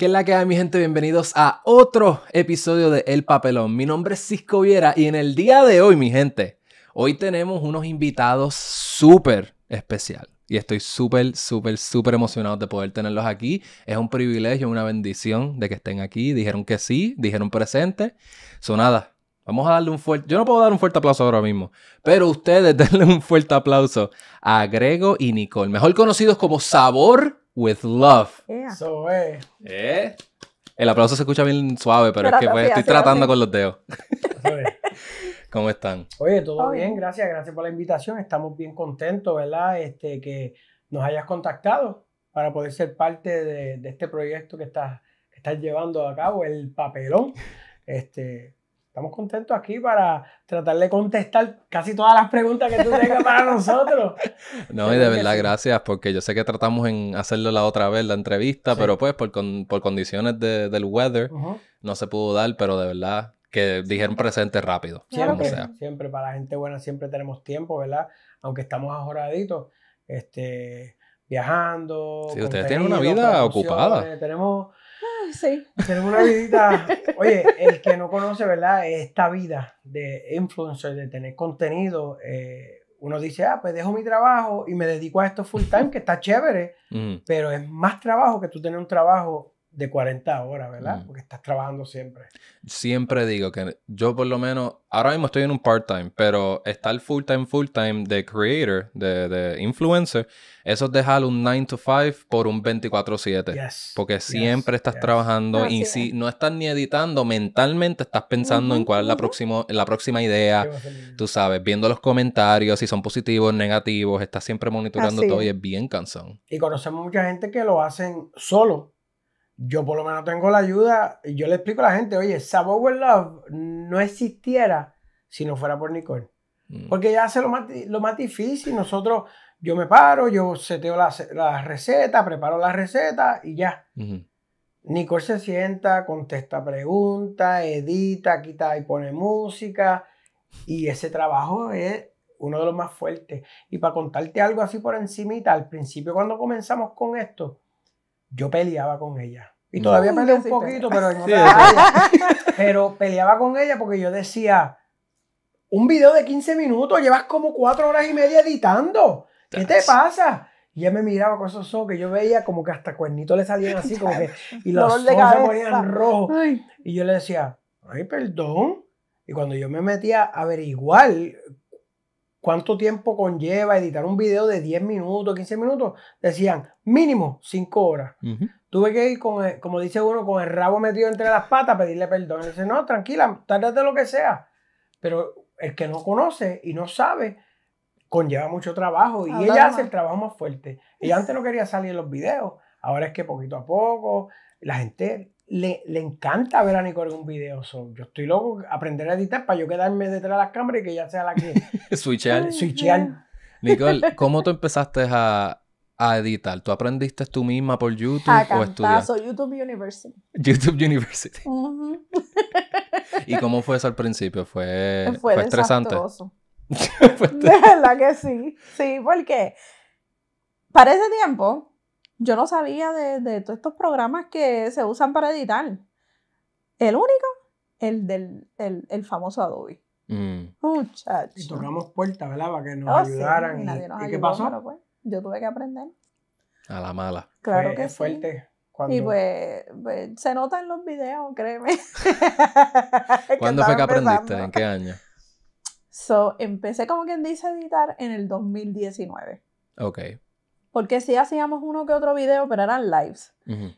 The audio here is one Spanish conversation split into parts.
¿Qué es la que hay, mi gente? Bienvenidos a otro episodio de El Papelón. Mi nombre es Cisco Viera y en el día de hoy, mi gente, hoy tenemos unos invitados súper especial. Y estoy súper, súper, súper emocionado de poder tenerlos aquí. Es un privilegio, una bendición de que estén aquí. Dijeron que sí, dijeron presente. Sonadas, vamos a darle un fuerte... Yo no puedo dar un fuerte aplauso ahora mismo, pero ustedes denle un fuerte aplauso a Grego y Nicole, mejor conocidos como Sabor with love. Eh. Eh. El aplauso se escucha bien suave, pero, es que pues, estoy tratando con los dedos. ¿Cómo están? Oye, todo bien, gracias, gracias por la invitación. Estamos bien contentos, ¿verdad? Este, que nos hayas contactado para poder ser parte de, este proyecto que estás, que llevando a cabo, el papelón. Este, estamos contentos aquí para tratar de contestar casi todas las preguntas que tú tengas para nosotros. No, y de verdad, gracias, porque yo sé que tratamos en hacerlo la otra vez, la entrevista, pero pues por, condiciones del weather no se pudo dar, pero de verdad que dijeron presente rápido. Siempre, siempre, para la gente buena siempre tenemos tiempo, ¿verdad? Aunque estamos ajoraditos, este, viajando. Sí, ustedes tienen una vida ocupada. Tenemos Sí. una vidita. Oye, el que no conoce, ¿verdad? Esta vida de influencer, de tener contenido, eh, uno dice, ah, pues dejo mi trabajo y me dedico a esto full time, que está chévere, pero es más trabajo que tú tener un trabajo de 40 horas, ¿verdad? Mm. Porque estás trabajando siempre. Siempre digo que yo por lo menos, ahora mismo estoy en un part-time, pero estar full-time, full-time de creator, de, de, influencer, eso es dejar un 9 to 5 por un 24/7. Porque siempre estás trabajando y si no estás ni editando, mentalmente estás pensando en cuál es la, próximo, la próxima idea, tú sabes, viendo los comentarios, si son positivos, negativos, estás siempre monitoreando todo y es bien cansón. Y conocemos mucha gente que lo hacen solo yo por lo menos tengo la ayuda yo le explico a la gente, oye, Sabower Love no existiera si no fuera por Nicole. Mm. Porque ella hace lo más, difícil. Nosotros, yo me paro, yo seteo las recetas, preparo las recetas y ya. Nicole se sienta, contesta preguntas, edita, quita y pone música. Y ese trabajo es uno de los más fuertes. Y para contarte algo así por encimita, al principio cuando comenzamos con esto, yo peleaba con ella. Y todavía peleé un poquito, pero en Pero peleaba con ella porque yo decía, un video de 15 minutos, llevas como cuatro horas y media editando. ¿Qué te pasa? Y ella me miraba con esos ojos que yo veía como que hasta cuernitos le salían así, como que, y los ojos se ponían rojos. Y yo le decía, ay, perdón. Y cuando yo me metía a averiguar cuánto tiempo conlleva editar un video de 10 minutos, 15 minutos, decían mínimo 5 horas. Tuve que ir, con eh, como dice uno, con el rabo metido entre las patas a pedirle perdón. dice, no, tranquila, de lo que sea. Pero el que no conoce y no sabe, conlleva mucho trabajo. Y ella hace el trabajo más fuerte. Ella antes no quería salir en los videos. Ahora es que poquito a poco la gente le, le, encanta ver a Nicole en un video. yo estoy loco aprender a editar para yo quedarme detrás de las cámaras y que ya sea la que. Switchear. Switchear. Nicole, ¿cómo tú empezaste a, a editar? ¿Tú aprendiste tú misma por YouTube o estudiaste? YouTube University. YouTube University. ¿Y cómo fue eso al principio? ¿Fue, fue, estresante? fue de verdad que sí. Sí, porque para ese tiempo yo no sabía de, todos estos programas que se usan para editar. El único, el del famoso Adobe. Mm. Y tocamos puertas, ¿verdad? Para que nos oh, ayudaran. y, nadie nos qué pasó? Pues, yo tuve que aprender. A la mala. Claro que es sí. fuerte. Y pues, pues, se nota en los videos, créeme. ¿Cuándo fue que aprendiste? ¿En qué año? So, empecé como quien dice a editar en el 2019. Ok porque sí hacíamos uno que otro video, pero eran lives.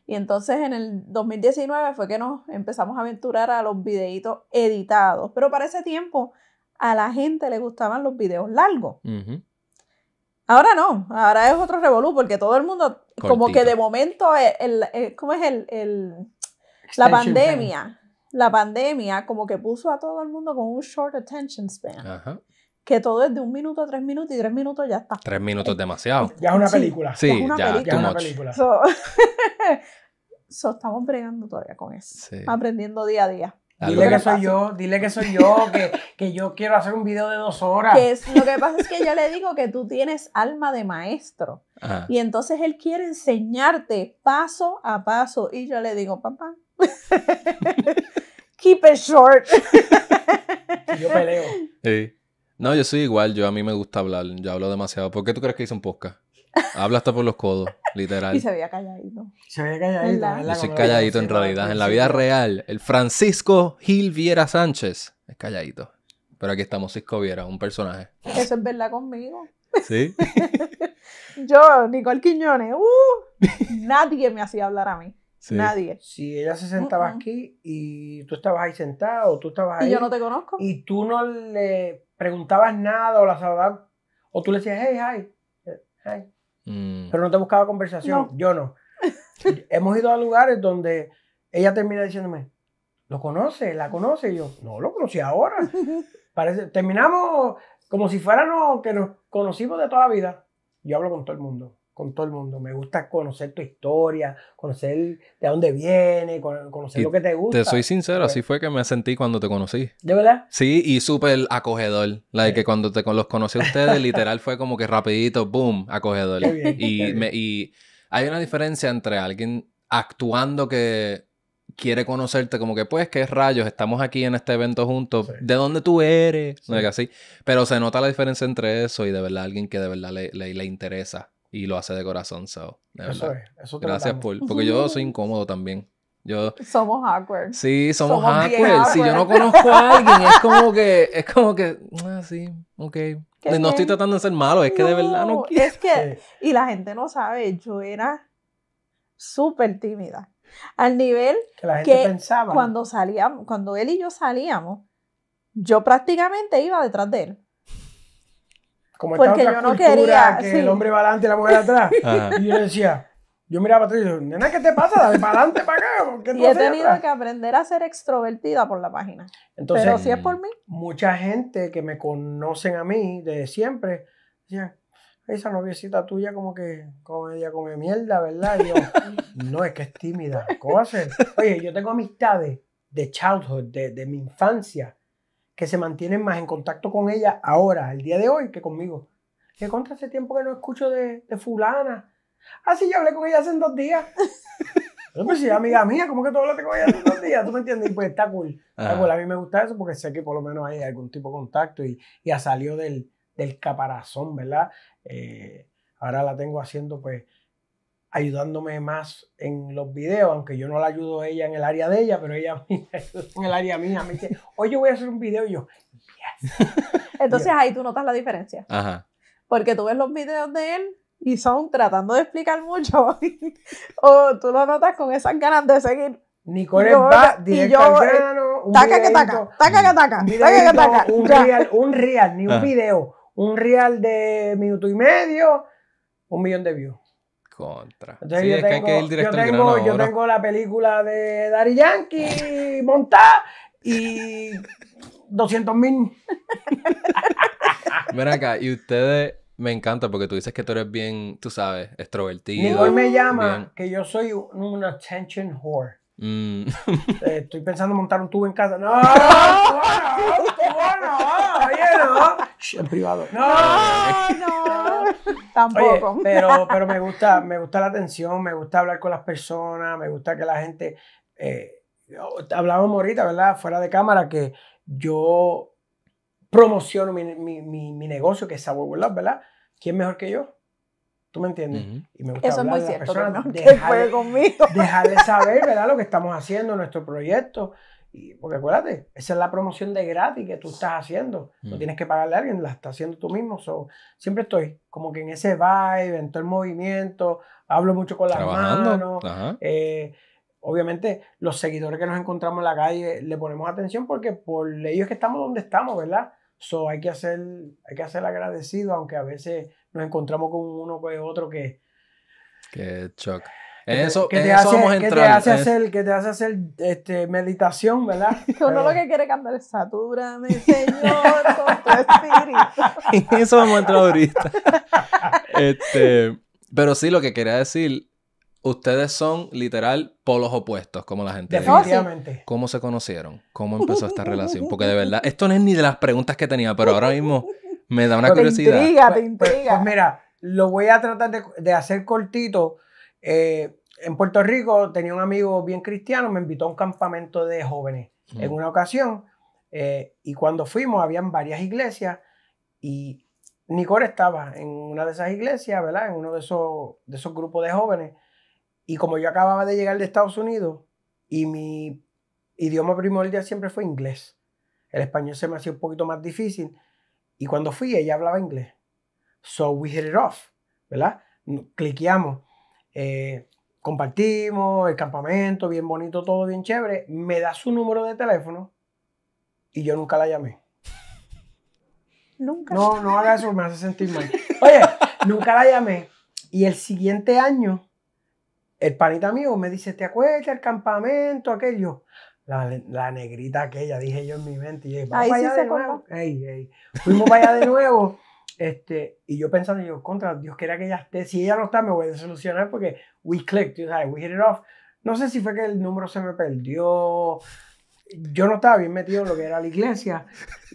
Y entonces en el 2019 fue que nos empezamos a aventurar a los videitos editados, pero para ese tiempo a la gente le gustaban los videos largos. Ahora no, ahora es otro revolú, porque todo el mundo, como que de momento, el, ¿cómo es el, la pandemia? La pandemia como que puso a todo el mundo con un short attention span que todo es de un minuto a tres minutos y tres minutos ya está. Tres minutos es demasiado. Ya es una película. Sí, ya es una película. So, estamos bregando todavía con eso. Aprendiendo día a día. Dile que soy yo, dile que soy yo, que, yo quiero hacer un video de dos horas. lo que pasa es que yo le digo que tú tienes alma de maestro. Y entonces él quiere enseñarte paso a paso. Y yo le digo, papá, keep it short. yo peleo. Sí. No, yo soy igual, yo a mí me gusta hablar, yo hablo demasiado. ¿Por qué tú crees que hice un podcast? Habla hasta por los codos, literal. y se veía calladito. Se veía calladito. Yo soy calladito en realidad. En la vida real, el Francisco Gil Viera Sánchez es calladito. Pero aquí estamos, Cisco Viera, un personaje. Eso es verdad conmigo. Sí. yo, Nicole Quiñones, uh, nadie me hacía hablar a mí. Nadie. Si ella se sentaba aquí y tú estabas ahí sentado, tú estabas ahí. Y yo no te conozco. Y tú no le preguntabas nada o la saludabas. O tú le decías, hey, hi. Mm. Pero no te buscaba conversación. Yo no. Hemos ido a lugares donde ella termina diciéndome, ¿lo conoce? ¿La conoce? Y yo, no, lo conocí ahora. Parece, terminamos como si fuéramos que nos conocimos de toda la vida. Yo hablo con todo el mundo con todo el mundo. Me gusta conocer tu historia, conocer de dónde viene, conocer lo que te gusta. Te soy sincero, así pues fue que me sentí cuando te conocí. ¿De verdad? Sí, y súper acogedor. La de que cuando te, los conocí a ustedes, literal fue como que rapidito, boom, acogedor. y, me, y hay una diferencia entre alguien actuando que quiere conocerte, como que pues, qué rayos, estamos aquí en este evento juntos, ¿de dónde tú eres? No así. Pero se nota la diferencia entre eso y de verdad alguien que de verdad le interesa y lo hace de corazón. So, eso es, Gracias por, porque yo soy incómodo también. Yo, somos awkward. Sí, somos, awkward. Si yo no conozco a alguien, es como que, es como que, ah, sí, ok. No estoy tratando de ser malo, es que de verdad no quiero. Es que, y la gente no sabe, yo era súper tímida. Al nivel que, cuando salíamos, cuando él y yo salíamos, yo prácticamente iba detrás de él. Porque yo no quería, que el hombre va adelante y la mujer atrás. Y yo decía, yo miraba para atrás nena, ¿qué te pasa? Dale para adelante, para acá. y he tenido que aprender a ser extrovertida por la página. Entonces, Pero si es por mí. Mucha gente que me conocen a mí desde siempre, decían, esa noviecita tuya como que como ella come mierda, ¿verdad? Y yo, no, es que es tímida. ¿Cómo hacer? Oye, yo tengo amistades de childhood, de, de mi infancia, que se mantienen más en contacto con ella ahora, el día de hoy, que conmigo. ¿Qué contra ese tiempo que no escucho de, fulana. Ah, sí, yo hablé con ella hace dos días. pues sí, amiga mía, ¿cómo que tú hablaste con ella hace dos días? ¿Tú me entiendes? Y pues está cool. A mí me gusta eso porque sé que por lo menos hay algún tipo de contacto y ya salió del, caparazón, ¿verdad? Eh, ahora la tengo haciendo pues ayudándome más en los videos, aunque yo no la ayudo ella en el área de ella, pero ella en el área mía. Me dice, hoy yo voy a hacer un video y yo, yes. Entonces ahí tú notas la diferencia. Ajá. Porque tú ves los videos de él y son tratando de explicar mucho. o tú lo notas con esas ganas de seguir. Nicole va directo eh, Un taca, que taca, taca que taca, taca que taca. Un real, un real, ni un ah. video. Un real de minuto y medio, un millón de views. Contra. sí, yo, tengo, que yo, tengo, la película de Daddy Yankee montada y 200 mil. Ven acá, y ustedes me encanta porque tú dices que tú eres bien, tú sabes, extrovertido. hoy me llama que yo soy un attention whore. Mm. Eh, estoy pensando en montar un tubo en casa. No, no, en privado. No, no. Tampoco. pero, pero me gusta, me gusta la atención, me gusta hablar con las personas, me gusta que la gente. Eh, oh, hablábamos ahorita, ¿verdad? Fuera de cámara, que yo promociono mi, mi, mi, negocio, que es Sabor ¿verdad? ¿Quién mejor que yo? ¿Tú me entiendes? Y me gusta es las personas, dejarle, conmigo. saber, ¿verdad? Lo que estamos haciendo, nuestro proyecto. Y, porque acuérdate, esa es la promoción de gratis que tú estás haciendo. No mm. tienes que pagarle a alguien, la estás haciendo tú mismo. siempre estoy como que en ese vibe, en todo el movimiento. Hablo mucho con las manos. Eh, obviamente, los seguidores que nos encontramos en la calle le ponemos atención porque por ellos que estamos donde estamos, ¿verdad? So, hay que hacer, hay que agradecido, aunque a veces nos encontramos con uno que otro que. Que shock. eso, que te, hace, Que te hace hacer, que te hace hacer este, meditación, ¿verdad? Uno lo eh. que quiere cambiar es satúrame, Señor, con tu espíritu. en eso vamos a entrar ahorita. este, pero sí, lo que quería decir ustedes son literal polos opuestos, como la gente Definitivamente. ¿Cómo se conocieron? ¿Cómo empezó esta relación? Porque de verdad, esto no es ni de las preguntas que tenía, pero ahora mismo me da una curiosidad. Te intriga, te pues, pues, pues intriga. Pues, mira, lo voy a tratar de, hacer cortito. Eh, en Puerto Rico tenía un amigo bien cristiano, me invitó a un campamento de jóvenes en una ocasión. Eh, y cuando fuimos, habían varias iglesias y Nicole estaba en una de esas iglesias, ¿verdad? En uno de esos, de esos grupos de jóvenes. Y como yo acababa de llegar de Estados Unidos y mi idioma primordial siempre fue inglés, el español se me hacía un poquito más difícil. Y cuando fui, ella hablaba inglés. So we hit it off, ¿verdad? Cliqueamos. Eh, compartimos el campamento, bien bonito, todo bien chévere. Me da su número de teléfono y yo nunca la llamé. Nunca. No, no haga eso, me hace sentir mal. Oye, nunca la llamé. Y el siguiente año el panita mío me dice, ¿te acuerdas el campamento aquello? La, la negrita aquella, dije yo en mi mente, y de nuevo. Fuimos para allá de nuevo. Este, y yo pensando, yo, contra, Dios quiera que ella esté. Si ella no está, me voy a solucionar porque we clicked, we hit it off. No sé si fue que el número se me perdió. Yo no estaba bien metido en lo que era la iglesia.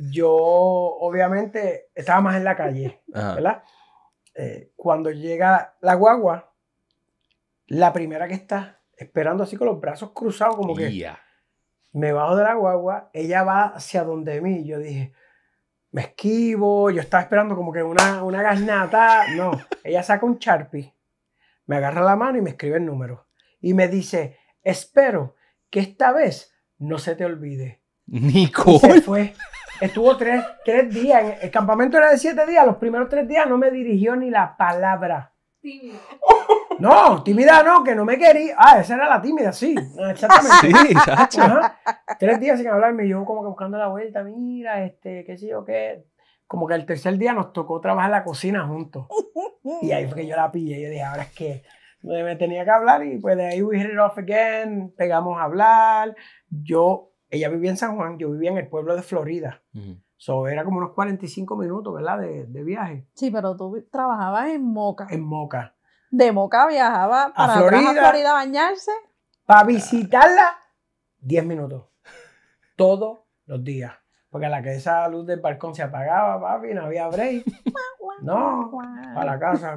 Yo, obviamente, estaba más en la calle, ¿verdad? Eh, cuando llega la guagua, la primera que está esperando así con los brazos cruzados, como que me bajo de la guagua, ella va hacia donde mí, yo dije, me esquivo, yo estaba esperando como que una, una gasnata, no, ella saca un charpi, me agarra la mano y me escribe el número, y me dice, espero que esta vez no se te olvide. Nico. Se fue. Estuvo tres, tres días. El campamento era de siete días. Los primeros tres días no me dirigió ni la palabra. No, tímida no, que no me quería. Ah, esa era la tímida, sí. Ah, exactamente. Sí, chacho. Tres días sin hablarme, yo como que buscando la vuelta, mira, este, qué sé yo, qué. Como que el tercer día nos tocó trabajar la cocina juntos. Y ahí fue que yo la pillé. Yo dije, ahora es que me tenía que hablar. Y pues de ahí we hit it off again. Pegamos a hablar. Yo, ella vivía en San Juan, yo vivía en el pueblo de Florida. era como unos 45 minutos, ¿verdad? De, de viaje. Sí, pero tú trabajabas en Moca. En Moca de Moca viajaba para a Florida, a bañarse. Para visitarla, 10 minutos. Todos los días. Porque a la que esa luz del balcón se apagaba, papi, no había break. No, para la casa.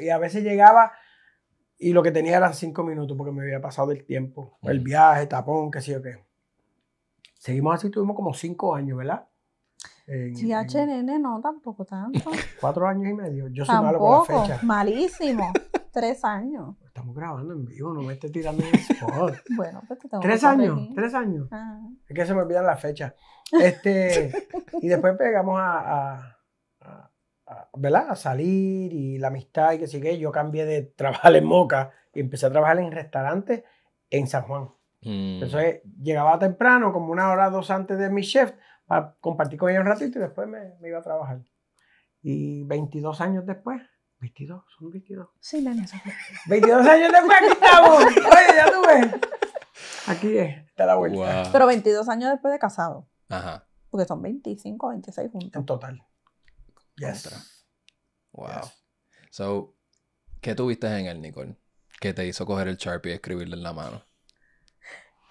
Y a veces llegaba y lo que tenía eran 5 minutos porque me había pasado el tiempo. El mm. viaje, tapón, qué sé yo qué. Seguimos así, tuvimos como 5 años, ¿verdad? sí, HNN no, tampoco tanto. Cuatro años y medio. Yo soy malo con la fecha. Malísimo tres años. Estamos grabando en vivo, no me estés tirando en el spot. bueno, pues Tres años, tres años. Es que se me olvidan las fechas. Este, y después pegamos a, salir y la amistad y que sigue. yo cambié de trabajar en Moca y empecé a trabajar en restaurantes en San Juan. Mm. Entonces llegaba temprano, como una hora o dos antes de mi chef, para compartir con ella un ratito y después me iba a trabajar. Y 22 años después, 22, son 22. Sí, la son 22 años después aquí estamos. Oye, ya tuve. Aquí es, está la vuelta. Pero 22 años después de casado. Ajá. Porque son 25, 26 juntos. En total. Ya Wow. So, ¿qué tuviste en el, Nicole? ¿Qué te hizo coger el Sharpie y escribirle en la mano?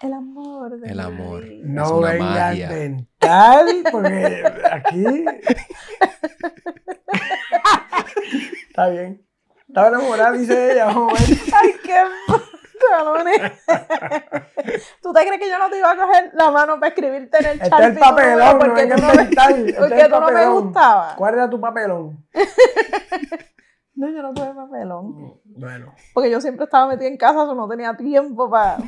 El amor. De el amor. No vengas mental, porque aquí Está bien. Estaba enamorada, dice ella. Ay, qué ¿Tú te crees que yo no te iba a coger la mano para escribirte en el este chat? el papelón, porque, no, me, este tú no me gustaba. ¿Cuál era tu papelón? no, yo no tuve papelón. Bueno. Porque yo siempre estaba metida en casa, o no tenía tiempo para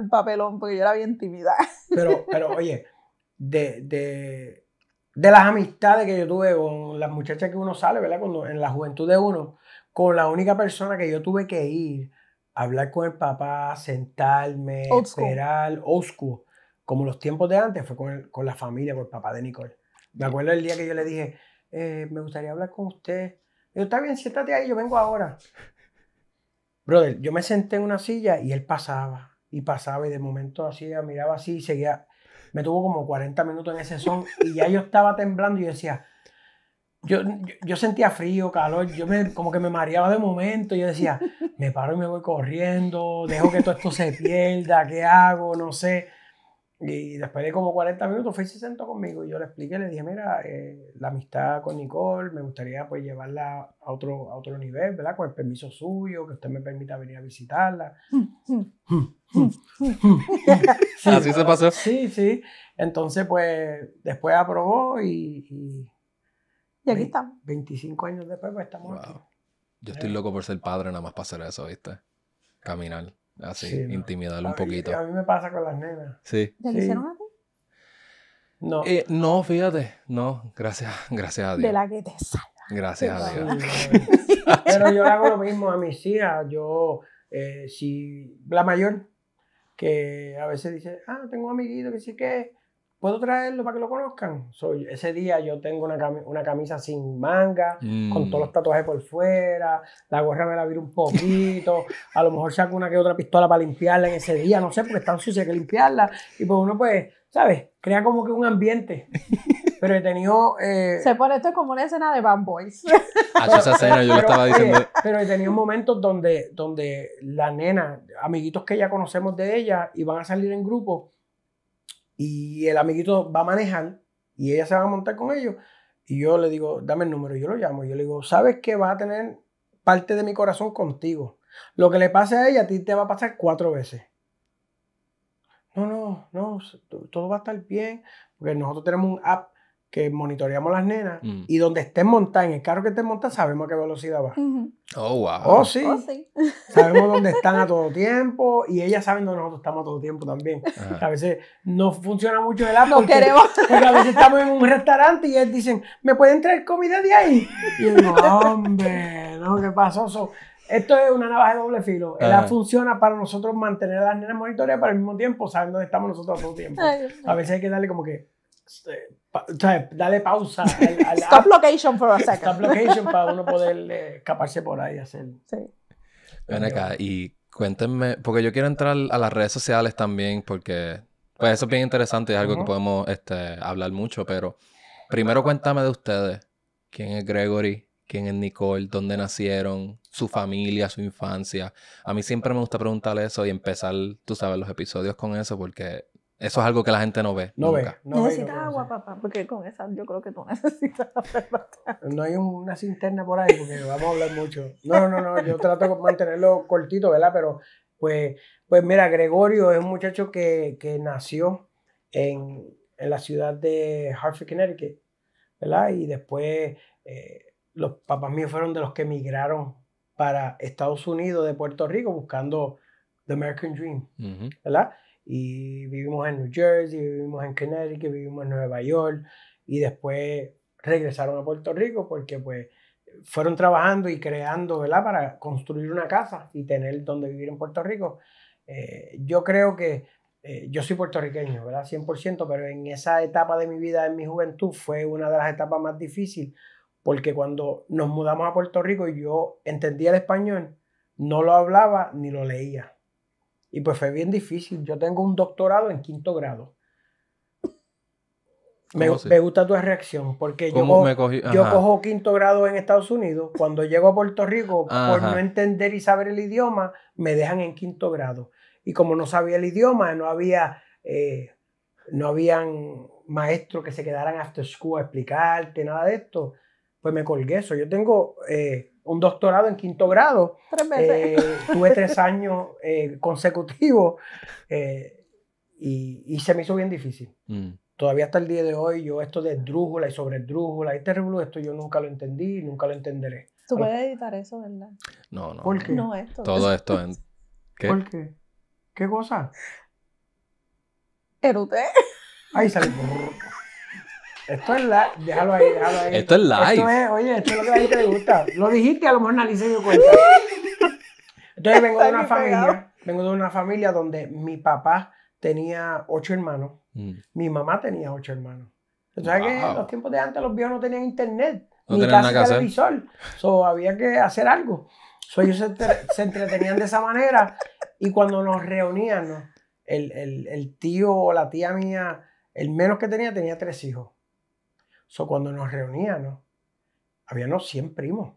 el papelón, porque yo era bien tímida. pero, pero oye, de, de de las amistades que yo tuve con las muchachas que uno sale, ¿verdad? Cuando, en la juventud de uno, con la única persona que yo tuve que ir a hablar con el papá, sentarme, esperar, oscuro como los tiempos de antes, fue con, la familia, con el papá de Nicole. Me acuerdo el día que yo le dije, eh, me gustaría hablar con usted. Yo, está bien, siéntate ahí, yo vengo ahora. Brother, yo me senté en una silla y él pasaba, y pasaba, y de momento así, miraba así y seguía me tuvo como 40 minutos en ese son y ya yo estaba temblando y yo decía, yo, yo, sentía frío, calor, yo me, como que me mareaba de momento, yo decía, me paro y me voy corriendo, dejo que todo esto se pierda, ¿qué hago? No sé. Y después de como 40 minutos fue y se sentó conmigo y yo le expliqué, le dije, mira, eh, la amistad con Nicole, me gustaría pues llevarla a otro, a otro nivel, ¿verdad? Con el permiso suyo, que usted me permita venir a visitarla. Mm, mm. Mm. Así se pasó. Sí, sí. Entonces, pues, después aprobó y... Y, aquí estamos. 25 años después, pues estamos Yo estoy eh. loco por ser padre, nada más para hacer eso, ¿viste? Caminar así, intimidarlo intimidar un poquito. A mí me pasa con las nenas. Sí. ¿Te lo hicieron a ti? No. Eh, no, fíjate, no, gracias, gracias a Dios. De la que te Gracias a Dios. Pero yo hago lo mismo a mis hijas. Yo, eh, si la mayor que a veces dice, ah, tengo un amiguito que sí que, ¿puedo traerlo para que lo conozcan? Soy ese día yo tengo una, camisa sin manga, con todos los mm. tatuajes por fuera, la gorra me la viro un poquito, a lo mejor saco una que otra pistola para limpiarla en ese día, no sé, porque es tan hay que limpiarla, y pues uno pues, ¿sabes? Crea como que un ambiente. Pero he tenido. Eh, se pone esto como una escena de Bad Boys. Ah, esa escena yo lo estaba diciendo. Eh, pero he tenido momentos donde, donde la nena, amiguitos que ya conocemos de ella y van a salir en grupo y el amiguito va a manejar y ella se va a montar con ellos. Y yo le digo, dame el número, yo lo llamo. y Yo le digo, ¿sabes que vas a tener parte de mi corazón contigo? Lo que le pase a ella, a ti te va a pasar cuatro veces. No, no, no, todo va a estar bien. Porque nosotros tenemos un app que monitoreamos las nenas mm. y donde estén montadas, en el carro que estén montadas, sabemos a qué velocidad va. Oh, wow. Oh, sí. Oh, sabemos dónde están a todo tiempo y ellas saben dónde nosotros estamos a todo tiempo también. A veces no funciona mucho el app no queremos. a veces estamos en un restaurante y ellas dicen, ¿me pueden traer comida de ahí? Y yo digo, hombre, no, ¿qué pasó? esto es una navaja de doble filo. El funciona para nosotros mantener a las nenas monitoreadas, pero al mismo tiempo saben dónde estamos nosotros a todo tiempo. a veces hay que darle como que este, dale pausa. Stop location for a second. Stop location para uno poder eh, escaparse por ahí y Sí. Ven acá y cuéntenme, porque yo quiero entrar a las redes sociales también, porque pues eso es bien interesante y es algo que podemos este, hablar mucho, pero primero cuéntame de ustedes. ¿Quién es Gregory? ¿Quién es Nicole? ¿Dónde nacieron? Su familia, su infancia. A mí siempre me gusta preguntarle eso y empezar, tú sabes, los episodios con eso porque eso es algo que la gente no ve. No nunca. ve. No necesitas agua, papá, porque con esa yo creo que tú necesitas No hay una cinterna por ahí, porque vamos a hablar mucho. No, no, no, yo trato de mantenerlo cortito, ¿verdad? Pero pues, pues mira, Gregorio es un muchacho que, que nació en, en, la ciudad de Hartford, Connecticut, ¿verdad? Y después eh, los papás míos fueron de los que emigraron para Estados Unidos de Puerto Rico buscando The American Dream, ¿verdad? y vivimos en New Jersey, vivimos en Connecticut, vivimos en Nueva York y después regresaron a Puerto Rico porque pues fueron trabajando y creando, ¿verdad? Para construir una casa y tener donde vivir en Puerto Rico. Eh, yo creo que eh, yo soy puertorriqueño, ¿verdad? 100%, pero en esa etapa de mi vida, en mi juventud, fue una de las etapas más difíciles porque cuando nos mudamos a Puerto Rico y yo entendía el español, no lo hablaba ni lo leía. Y pues fue bien difícil. Yo tengo un doctorado en quinto grado. Me, me, gusta tu reacción, porque yo, cojo, yo cojo quinto grado en Estados Unidos, cuando llego a Puerto Rico, por no entender y saber el idioma, me dejan en quinto grado. Y como no sabía el idioma, no había, eh, no habían maestros que se quedaran after school a explicarte, nada de esto, pues me colgué eso. Yo tengo eh, un doctorado en quinto grado. Eh, tuve tres años eh, consecutivos eh, y, se me hizo bien difícil. Mm. Todavía hasta el día de hoy, yo esto de drújula y sobre drújula, y este esto yo nunca lo entendí nunca lo entenderé. Tú puedes editar eso, ¿verdad? No, no. ¿Por qué? No, esto. Todo esto. qué? ¿Qué cosa? Ahí salió. Esto es la. Déjalo ahí, déjalo ahí. Esto es live. Esto es, oye, esto es lo que a mí te gusta. Lo dijiste, a lo mejor nadie se dio cuenta. Entonces vengo de una familia. Vengo de una familia donde mi papá tenía ocho hermanos. Mm. Mi mamá tenía ocho hermanos. ¿Sabes que en los tiempos de antes los viejos no tenían internet, no ni de televisor. So, había que hacer algo. So, ellos se, entretenían de esa manera. Y cuando nos reunían, el, el, el tío o la tía mía, el menos que tenía, tenía tres hijos cuando nos reuníamos, habíamos 100 primos.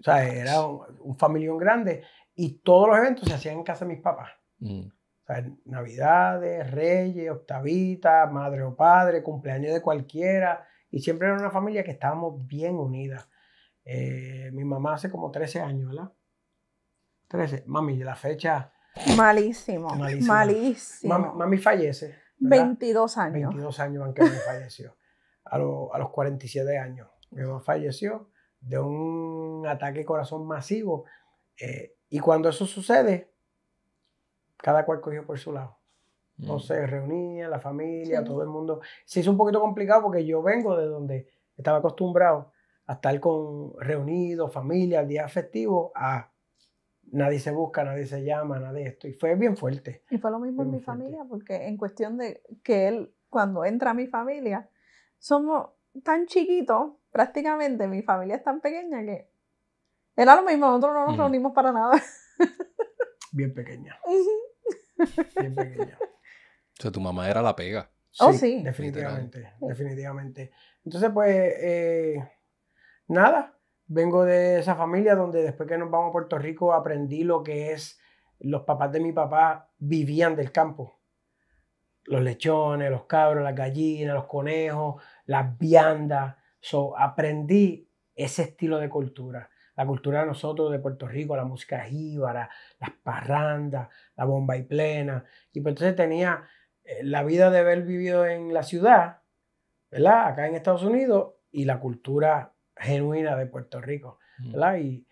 O sea, era un, familión grande y todos los eventos se hacían en casa de mis papás. Mm. O sea, navidades, reyes, octavita, madre o padre, cumpleaños de cualquiera. Y siempre era una familia que estábamos bien unidas. Eh, mi mamá hace como 13 años, ¿verdad? 13. Mami, la fecha... Malísimo, malísimo. Mami, fallece. 22 años. 22 años aunque me falleció a, a los 47 años. Mi mamá falleció de un ataque corazón masivo. Eh, y cuando eso sucede, cada cual cogió por su lado. No mm. se reunía, la familia, todo el mundo. Se hizo un poquito complicado porque yo vengo de donde estaba acostumbrado a estar con reunidos, familia, al día festivo, a nadie se busca, nadie se llama, nada de esto. Y fue bien fuerte. Y fue lo mismo en mi familia, porque en cuestión de que él, cuando entra a mi familia, somos tan chiquitos, prácticamente mi familia es tan pequeña que era lo mismo, nosotros no nos reunimos para nada. Bien pequeña. Bien pequeña. O sea, tu mamá era la pega. oh, sí. Definitivamente, definitivamente. Entonces, pues, eh, nada, vengo de esa familia donde después que nos vamos a Puerto Rico aprendí lo que es, los papás de mi papá vivían del campo los lechones, los cabros, las gallinas, los conejos, las viandas. Yo aprendí ese estilo de cultura. La cultura de nosotros de Puerto Rico, la música jíbara, las parrandas, la bomba y plena. Y pues entonces tenía eh, la vida de haber vivido en la ciudad, ¿verdad? Acá en Estados Unidos y la cultura genuina de Puerto Rico, ¿verdad? Y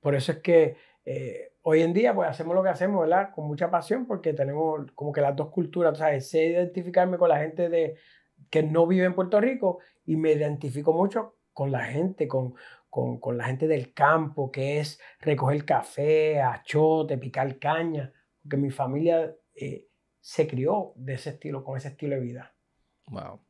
por eso es que eh, hoy en día pues hacemos lo que hacemos, ¿verdad? Con mucha pasión porque tenemos como que las dos culturas, o sea, sé identificarme con la gente de, que no vive en Puerto Rico y me identifico mucho con la gente, con, la gente del campo, que es recoger café, achote, picar caña, porque mi familia eh, se crió de ese estilo, con ese estilo de vida. Wow.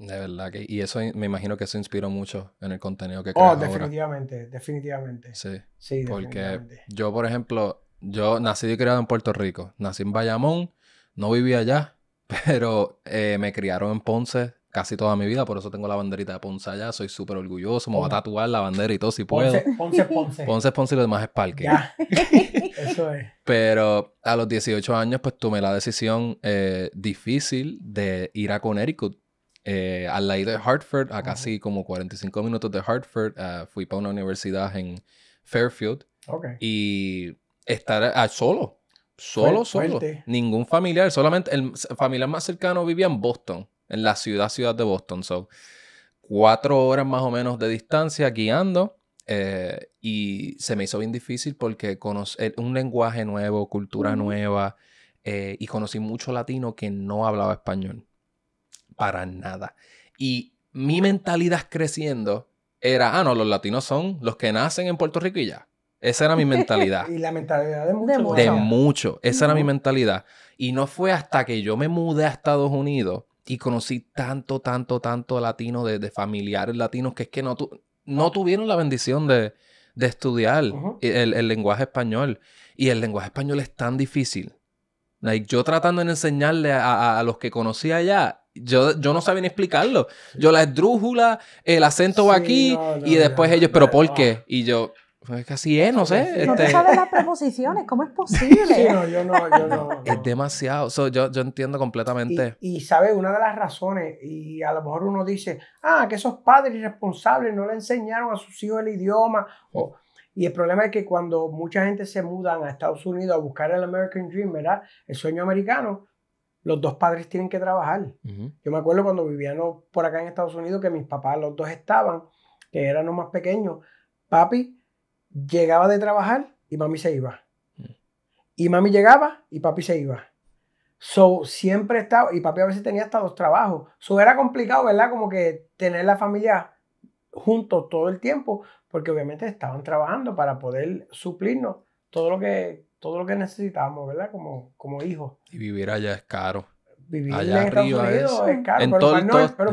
De verdad que, y eso me imagino que eso inspiró mucho en el contenido que oh, creas Oh, definitivamente, definitivamente. Sí. Sí, Porque yo, por ejemplo, yo nací y criado en Puerto Rico. Nací en Bayamón, no viví allá, pero eh, me criaron en Ponce casi toda mi vida, por eso tengo la banderita de Ponce allá, soy súper orgulloso, me voy a tatuar la bandera y todo si puedo. Ponce, Ponce, Ponce. Ponce, Ponce y lo demás es parque. Ya. eso es. Pero a los 18 años, pues tomé la decisión eh, difícil de ir a Connecticut eh, al lado de Hartford, a casi como 45 minutos de Hartford, eh, fui para una universidad en Fairfield. Y estar solo, solo, solo. Ningún familiar, solamente el familiar más cercano vivía en Boston, en la ciudad, ciudad de Boston. So, cuatro horas más o menos de distancia guiando. Eh, y se me hizo bien difícil porque conocer eh, un lenguaje nuevo, cultura nueva, y conocí mucho latino que no hablaba español para nada. Y mi mentalidad creciendo era, ah, no, los latinos son los que nacen en Puerto Rico y ya. Esa era mi mentalidad. y la mentalidad de mucho. De mucho. Esa era mi mentalidad. Y no fue hasta que yo me mudé a Estados Unidos y conocí tanto, tanto, tanto latino de, familiares latinos que es que no, tuvieron la bendición de, estudiar el, lenguaje español. Y el lenguaje español es tan difícil. Like, yo tratando de enseñarle a, los que conocí allá, yo, no sabía explicarlo. Yo la esdrújula, el acento va aquí y después ellos, pero ¿por qué? Y yo, pues que así es, no sé. No este sabes las preposiciones, ¿cómo es posible? yo no, yo no, Es demasiado, yo, entiendo completamente. Y, y sabes, una de las razones, y a lo mejor uno dice, ah, que esos padres irresponsables no le enseñaron a sus hijos el idioma. y el problema es que cuando mucha gente se mudan a Estados Unidos a buscar el American Dream, ¿verdad? El sueño americano, los dos padres tienen que trabajar. Yo me acuerdo cuando vivíamos por acá en Estados Unidos que mis papás, los dos estaban, que eran los más pequeños. Papi llegaba de trabajar y mami se iba. Mm. Y mami llegaba y papi se iba. So, siempre estaba, y papi a veces tenía hasta dos trabajos. So, era complicado, ¿verdad? Como que tener la familia juntos todo el tiempo, porque obviamente estaban trabajando para poder suplirnos todo lo que todo lo que necesitábamos, ¿verdad? Como, como hijos. Y vivir allá es caro. Vivir allá en arriba Estados Unidos es, caro, pero, para pero,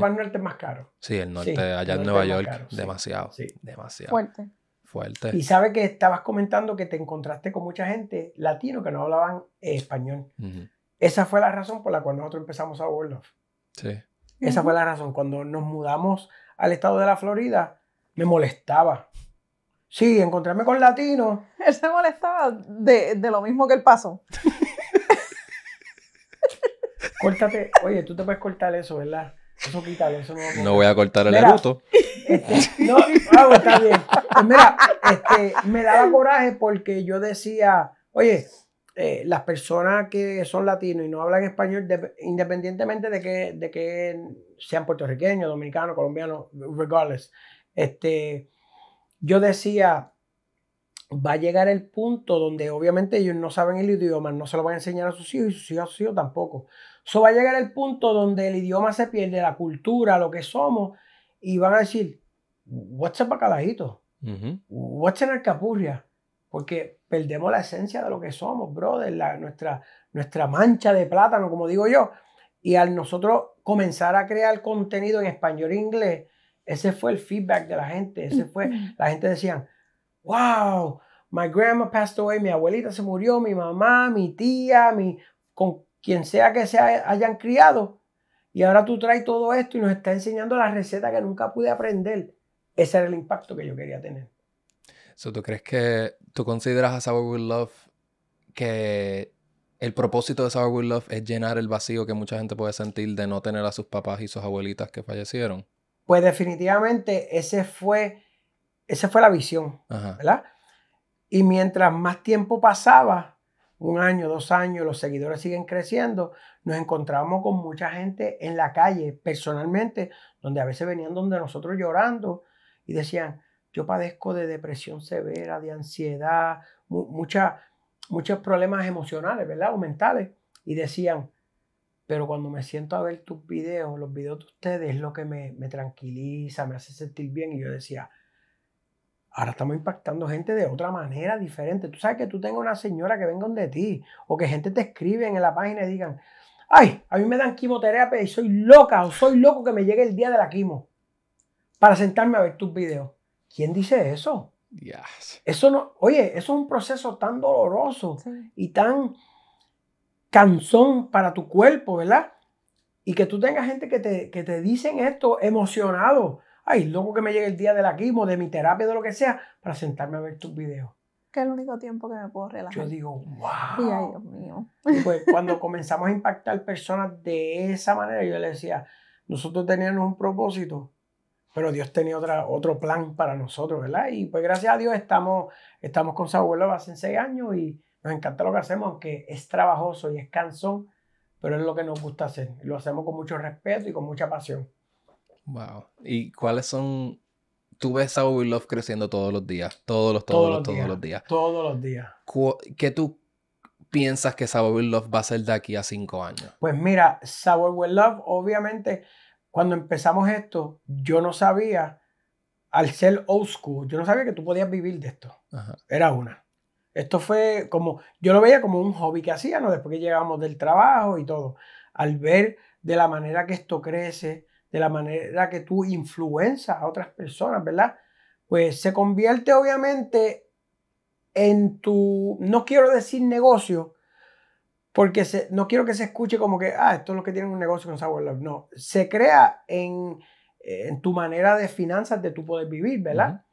el norte es más caro. Sí, el norte, allá en Nueva York, demasiado, sí. demasiado. Fuerte. Fuerte. Y sabe que estabas comentando que te encontraste con mucha gente latino que no hablaban español. Esa fue la razón por la cual nosotros empezamos a World Sí. Esa fue la razón. Cuando nos mudamos al estado de la Florida, me molestaba Sí, encontrarme con latinos. Él se molestaba de, lo mismo que el paso. Córtate, oye, tú te puedes cortar eso, ¿verdad? Eso quítalo, eso no voy a No voy a cortar el este, no, está bien. Pues mira, este, me daba coraje porque yo decía, oye, eh, las personas que son latinos y no hablan español, independientemente de que, de que sean puertorriqueños, dominicanos, colombianos, regardless, este, yo decía, va a llegar el punto donde obviamente ellos no saben el idioma, no se lo van a enseñar a sus hijos y sus hijos tampoco. Eso va a llegar el punto donde el idioma se pierde, la cultura, lo que somos, y van a decir, what's up, bacalajito? Uh en el capurria? Porque perdemos la esencia de lo que somos, brother, la, nuestra, nuestra mancha de plátano, como digo yo. Y al nosotros comenzar a crear contenido en español e inglés, ese fue el feedback de la gente. Ese fue, la gente decía, wow, my grandma passed away, mi abuelita se murió, mi mamá, mi tía, mi, con quien sea que se hayan criado. Y ahora tú traes todo esto y nos está enseñando la receta que nunca pude aprender. Ese era el impacto que yo quería tener. ¿Tú crees que tú consideras a Sour With Love que el propósito de Sour With Love es llenar el vacío que mucha gente puede sentir de no tener a sus papás y sus abuelitas que fallecieron? Pues definitivamente ese fue, esa fue la visión, Y mientras más tiempo pasaba, un año, dos años, los seguidores siguen creciendo, nos encontrábamos con mucha gente en la calle, personalmente, donde a veces venían donde nosotros llorando y decían, yo padezco de depresión severa, de ansiedad, muchos problemas emocionales, ¿verdad? O mentales. Y decían, pero cuando me siento a ver tus videos, los videos de ustedes, es lo que me, tranquiliza, me hace sentir bien. Y yo decía, ahora estamos impactando gente de otra manera, diferente. Tú sabes que tú tengas una señora que venga de ti, o que gente te escribe en la página y digan, ay, a mí me dan quimioterapia y soy loca, o soy loco que me llegue el día de la quimo, para sentarme a ver tus videos. ¿Quién dice eso? Eso no, oye, eso es un proceso tan doloroso y tan canzón para tu cuerpo, ¿verdad? Y que tú tengas gente que te, que te dicen esto emocionado. Ay, loco que me llegue el día de la de mi terapia, de lo que sea, para sentarme a ver tus videos. Que es el único tiempo que me puedo relajar. Yo digo, wow. Y ay, Dios mío. pues cuando comenzamos a impactar personas de esa manera, yo le decía, nosotros teníamos un propósito, pero Dios tenía otra, otro plan para nosotros, ¿verdad? Y pues gracias a Dios estamos, estamos con abuelo hace seis años y nos encanta lo que hacemos, aunque es trabajoso y es cansón, pero es lo que nos gusta hacer. Lo hacemos con mucho respeto y con mucha pasión. Wow. ¿Y cuáles son? Tú ves a We Love creciendo todos los días, todos los, todos, los, todos días, los días. Todos los días. ¿Qué tú piensas que Sabor We Love va a ser de aquí a cinco años? Pues mira, Sabor We Love, obviamente, cuando empezamos esto, yo no sabía, al ser old school, yo no sabía que tú podías vivir de esto. Era una. Esto fue como, yo lo veía como un hobby que no después que llegamos del trabajo y todo. Al ver de la manera que esto crece, de la manera que tú influenzas a otras personas, ¿verdad? Pues se convierte obviamente en tu, no quiero decir negocio, porque no quiero que se escuche como que, ah, esto es lo que tienen un negocio con Sour No, se crea en, en tu manera de finanzas de tu poder vivir, ¿verdad?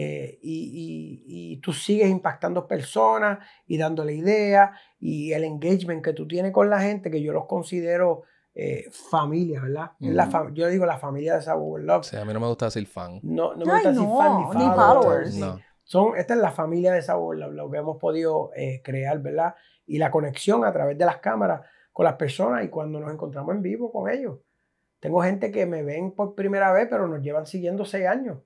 Eh, y, tú sigues impactando personas y dándole ideas y el engagement que tú tienes con la gente, que yo los considero eh, familia, ¿verdad? yo digo la familia de Sabu Love. O a mí no me gusta decir fan. No, no me gusta decir fan ni, followers. Son, esta es la familia de Sabu lo que hemos podido eh, crear, ¿verdad? Y la conexión a través de las cámaras con las personas y cuando nos encontramos en vivo con ellos. Tengo gente que me ven por primera vez, pero nos llevan siguiendo seis años.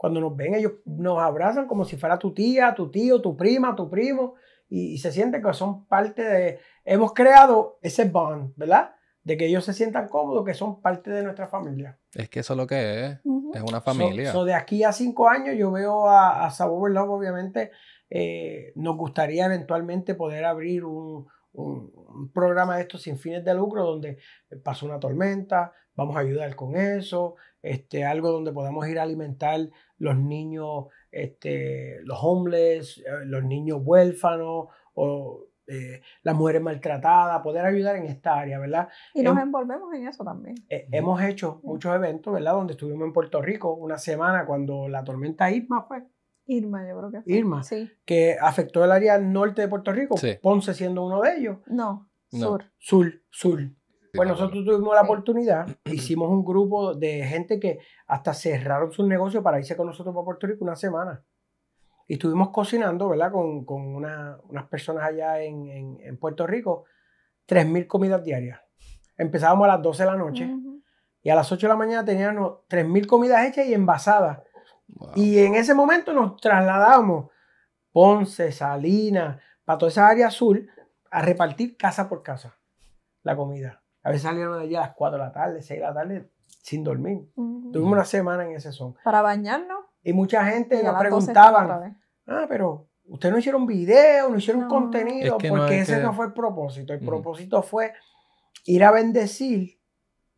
Cuando nos ven, ellos nos abrazan como si fuera tu tía, tu tío, tu prima, tu primo, y, se siente que son parte de... Hemos creado ese bond, ¿verdad? de que ellos se sientan cómodos, que son parte de nuestra familia. Es que eso es lo que es, es una familia. de aquí a cinco años yo veo a, a Sabor obviamente, eh, nos gustaría eventualmente poder abrir un, un, programa de estos sin fines de lucro donde eh, pasó una tormenta, vamos a ayudar con eso, este, algo donde podamos ir a alimentar los niños, este, los homeless, eh, los niños huérfanos o eh, las mujeres maltratadas, poder ayudar en esta área, ¿verdad? Y nos envolvemos en eso también. Eh, hemos hecho muchos eventos, ¿verdad? Donde estuvimos en Puerto Rico una semana cuando la tormenta Irma fue. Irma, yo creo que fue. Irma, sí. que afectó el área norte de Puerto Rico, Ponce siendo uno de ellos. no. sur. Sur, sur. Pues nosotros tuvimos la oportunidad, hicimos un grupo de gente que hasta cerraron su negocio para irse con nosotros para Puerto Rico una semana. Y estuvimos cocinando, ¿verdad? Con, unas personas allá en, Puerto Rico, 3.000 comidas diarias. Empezábamos a las 12 de la noche y a las 8 de la mañana teníamos 3.000 comidas hechas y envasadas. Y en ese momento nos trasladábamos Ponce, Salinas, para toda esa área azul, a repartir casa por casa la comida. A veces salieron de allá a las 4 de la tarde, 6 de la tarde, sin dormir. Tuvimos una semana en ese son. Para bañarnos. Y mucha gente nos preguntaban, ah, pero ustedes no hicieron video, no hicieron contenido, porque ese no fue el propósito. El propósito fue ir a bendecir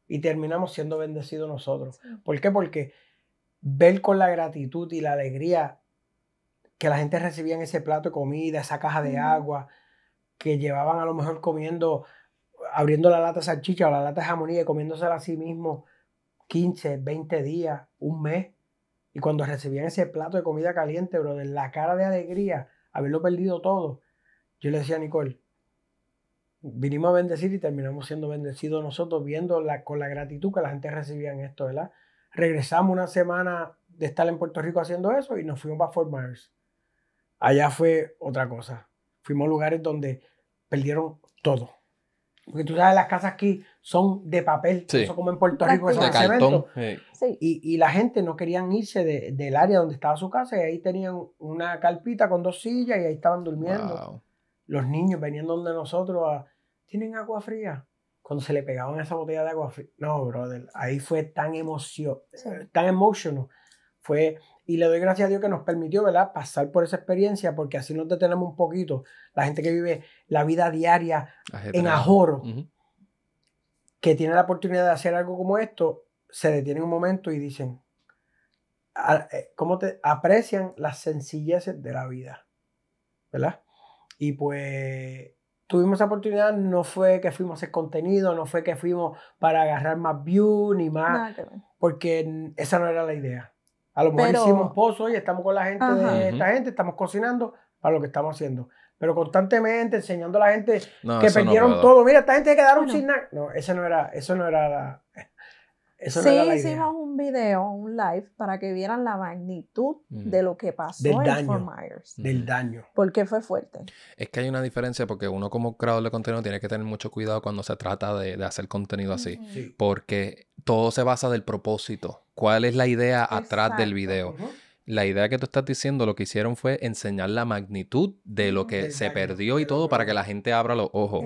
y terminamos siendo bendecidos nosotros. ¿Por qué? Porque ver con la gratitud y la alegría que la gente recibía en ese plato de comida, esa caja de agua, que llevaban a lo mejor comiendo abriendo la lata de salchicha o la lata de jamonilla y comiéndosela a sí mismo 15, 20 días, un mes. Y cuando recibían ese plato de comida caliente, bro, de la cara de alegría, haberlo perdido todo. Yo le decía a Nicole, vinimos a bendecir y terminamos siendo bendecidos nosotros, viendo la, con la gratitud que la gente recibía en esto, ¿verdad? Regresamos una semana de estar en Puerto Rico haciendo eso y nos fuimos para Fort Myers. Allá fue otra cosa. Fuimos a lugares donde perdieron todo. Porque tú sabes, las casas aquí son de papel, eso como en Puerto Rico, de Cemento. Sí. Y, y, la gente no querían irse del área donde estaba su casa y ahí tenían una calpita con dos sillas y ahí estaban durmiendo. Los niños venían donde nosotros a, ¿tienen agua fría? Cuando se le pegaban esa botella de agua fría. No, brother, ahí fue tan emoción, tan emotional. Fue, y le doy gracias a Dios que nos permitió, ¿verdad?, pasar por esa experiencia porque así nos detenemos un poquito. La gente que vive la vida diaria en ajoro, que tiene la oportunidad de hacer algo como esto, se detienen un momento y dicen, eh, ¿cómo te aprecian las sencilleces de la vida? ¿Verdad? Y pues tuvimos esa oportunidad, no fue que fuimos a contenido, no fue que fuimos para agarrar más views ni más, porque esa no era la idea. A lo mejor hicimos hicimos pozo y estamos con la gente de esta gente, estamos cocinando para lo que estamos haciendo. Pero constantemente enseñando a la gente que perdieron todo. Mira, esta gente se quedaron sin nada. No, no era, eso no era eso sí, no era hicimos un video, un live, para que vieran la magnitud de lo que pasó del en daño, Myers. Del daño. Porque fue fuerte. Es que hay una diferencia porque uno como creador de contenido tiene que tener mucho cuidado cuando se trata de, hacer contenido así. Porque todo se basa del propósito cuál es la idea atrás del video. La idea que tú estás diciendo, lo que hicieron fue enseñar la magnitud de lo que se perdió y todo para que la gente abra los ojos.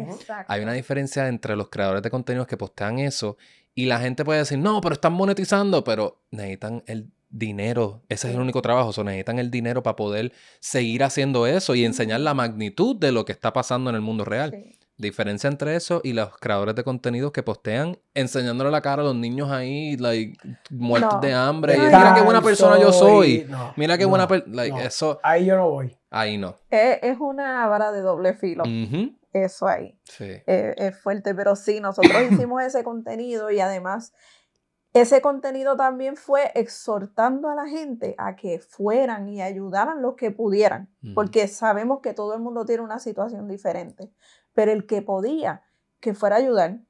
Hay una diferencia entre los creadores de contenidos que postean eso y la gente puede decir, no, pero están monetizando, pero necesitan el dinero. Ese es el único trabajo. necesitan el dinero para poder seguir haciendo eso y enseñar la magnitud de lo que está pasando en el mundo real. Diferencia entre eso y los creadores de contenidos que postean enseñándole la cara a los niños ahí, like, muertos de hambre. mira qué buena persona yo soy. mira qué buena persona. eso... Ahí yo no voy. Ahí no. Es, una vara de doble filo. Eso ahí. Eh, es fuerte, pero sí, nosotros hicimos ese contenido y además ese contenido también fue exhortando a la gente a que fueran y ayudaran los que pudieran, porque sabemos que todo el mundo tiene una situación diferente pero el que podía, que fuera a ayudar.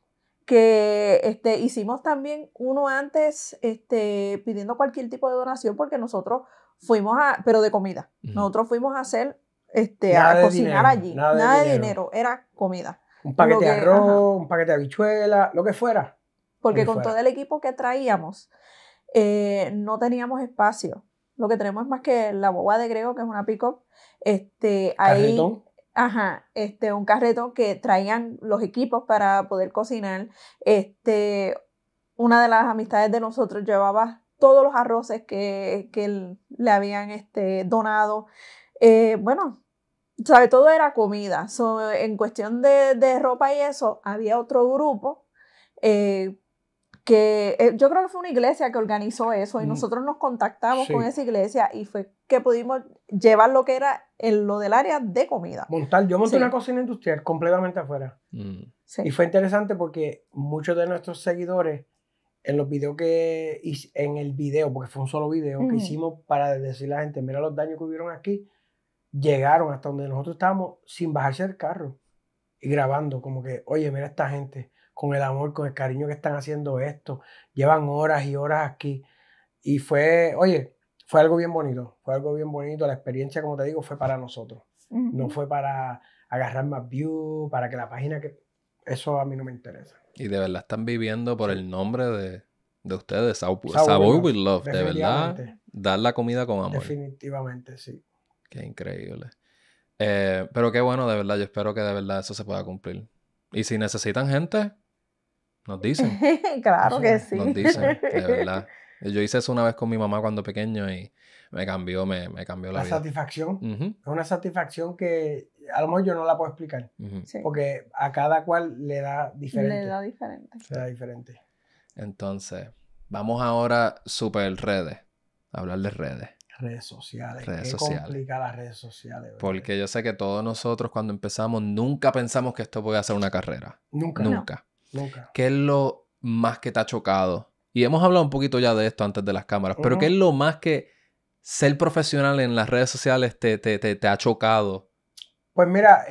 Que este, hicimos también uno antes este, pidiendo cualquier tipo de donación porque nosotros fuimos a, pero de comida, nosotros fuimos a hacer, este, a cocinar allí, nada, de, dinero. era comida. Un paquete de arroz, un paquete de habichuela, lo que fuera. Porque con todo el equipo que traíamos, eh, no teníamos espacio. Lo que tenemos es más que la boba de Grego, que es una pico. Este, Ajá, este, un carreto que traían los equipos para poder cocinar. Este, una de las amistades de nosotros llevaba todos los arroces que, le habían este, donado. Eh, bueno, sobre todo era comida. en cuestión de, ropa y eso, había otro grupo eh, que eh, yo creo que fue una iglesia que organizó eso y mm. nosotros nos contactamos con esa iglesia y fue que pudimos llevar lo que era en lo del área de comida. Montar, yo monté una cocina industrial completamente afuera. Mm. Y fue interesante porque muchos de nuestros seguidores en los videos que en el video, porque fue un solo video que hicimos para decirle a la gente, mira los daños que hubieron aquí, llegaron hasta donde nosotros estábamos sin bajarse del carro y grabando como que, oye, mira esta gente con el amor, con el cariño que están haciendo esto, llevan horas y horas aquí. Y fue, oye, fue algo bien bonito, fue algo bien bonito. La experiencia, como te digo, fue para nosotros. No fue para agarrar más views, para que la página que... Eso a mí no me interesa. Y de verdad están viviendo por el nombre de, de ustedes, Sabor, with Love, de verdad. Dar la comida con amor. Definitivamente, sí. Qué increíble. Eh, pero qué bueno, de verdad. Yo espero que de verdad eso se pueda cumplir. Y si necesitan gente, nos dicen. claro que sí. Nos dicen, de verdad. Yo hice eso una vez con mi mamá cuando pequeño y me cambió, me, cambió la, la satisfacción. Es una satisfacción que a lo mejor yo no la puedo explicar. Porque a cada cual le da diferente. Le da diferente. Entonces, vamos ahora super redes. hablar de redes. Redes sociales. Redes ¿Qué sociales. las redes sociales? Porque yo sé que todos nosotros cuando empezamos nunca pensamos que esto puede ser una carrera. Nunca. Nunca. Nunca. ¿Qué es lo más que te ha chocado y hemos hablado un poquito ya de esto antes de las cámaras, pero ¿qué es lo más que ser profesional en las redes sociales te, te, te, ha chocado? Pues mira,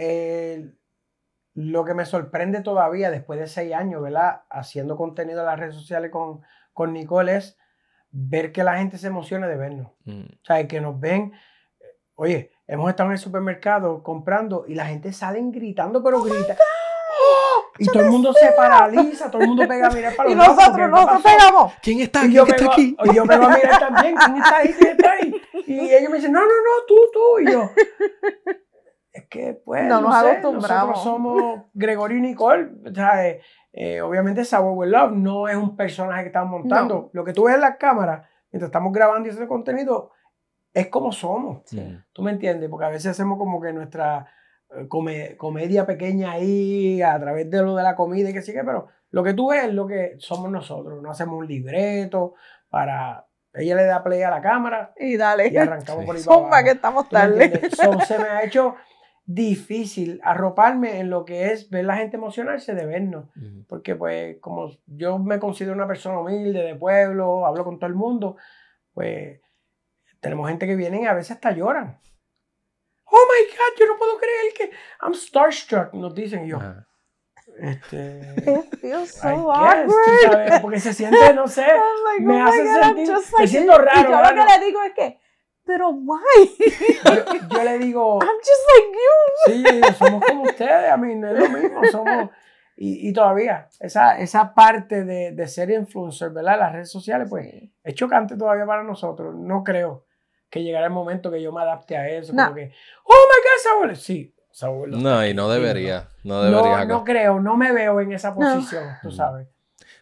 lo que me sorprende todavía después de seis años, ¿verdad? Haciendo contenido en las redes sociales con, con Nicole es ver que la gente se emociona de vernos. Mm. O sea, que nos ven, oye, hemos estado en el supermercado comprando y la gente salen gritando, pero oh grita. Y todo el mundo se paraliza, todo el mundo pega a mirar para los Y nosotros nosotros pegamos. ¿Quién está? ¿Quién está aquí? Y yo pego a mirar también, ¿quién está ahí? ¿Quién está ahí? Y ellos me dicen, no, no, no, tú, tú. Y yo, es que pues, no, nos acostumbramos. nosotros somos Gregorio y Nicole, eh, eh, obviamente Sabo With Love no es un personaje que estamos montando. Lo que tú ves en la cámara, mientras estamos grabando ese contenido, es como somos. Sí. ¿Tú me entiendes? Porque a veces hacemos como que nuestra eh, comedia pequeña ahí a través de lo de la comida y que sigue, pero lo que tú ves es lo que somos nosotros, no hacemos un libreto para... Ella le da play a la cámara y dale. Y arrancamos por ahí. Zumba, que estamos tarde. se me ha hecho difícil arroparme en lo que es ver la gente emocionarse de vernos. Porque pues como yo me considero una persona humilde, de pueblo, hablo con todo el mundo, pues tenemos gente que viene y a veces hasta lloran oh my god, yo no puedo creer que I'm starstruck, nos dicen yo. Este, It feels so awkward. porque se siente, no sé, me oh hace sentir, me siento raro. Y yo lo que le digo es que, pero why? Yo, le digo, I'm just like you. Sí, somos como ustedes, a mí no es lo mismo, somos. Y, y todavía, esa, esa parte de, de ser influencer, ¿verdad? Las redes sociales, pues, es chocante todavía para nosotros, no creo que llegara el momento que yo me adapte a eso. Como que, oh my God, Saúl. Sí, Saúl. No, y no debería. No, debería. No, creo, no me veo en esa posición, tú mm. sabes.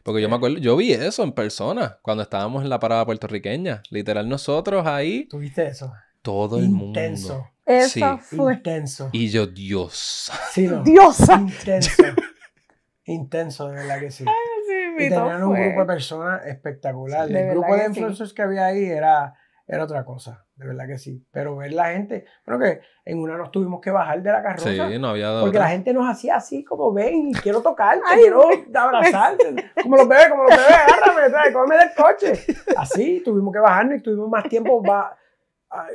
Porque yo me acuerdo, yo vi eso en persona cuando estábamos en la parada puertorriqueña. Literal, nosotros ahí. ¿Tuviste eso? Todo el intenso. mundo. Eso fue. Intenso. Y yo, Dios. Sí, Intenso. intenso, de verdad que sí. y tenían un grupo de personas espectacular. el grupo de influencers que había ahí era era otra cosa, de verdad que sí. Pero ver la gente, creo que en una nos tuvimos que bajar de la carroza. Sí, no había Porque la gente nos hacía así, como ven, y quiero tocarte, quiero abrazarte. como los bebés, como los bebés, agárrame, cómeme del coche. Así, tuvimos que bajarnos y tuvimos más tiempo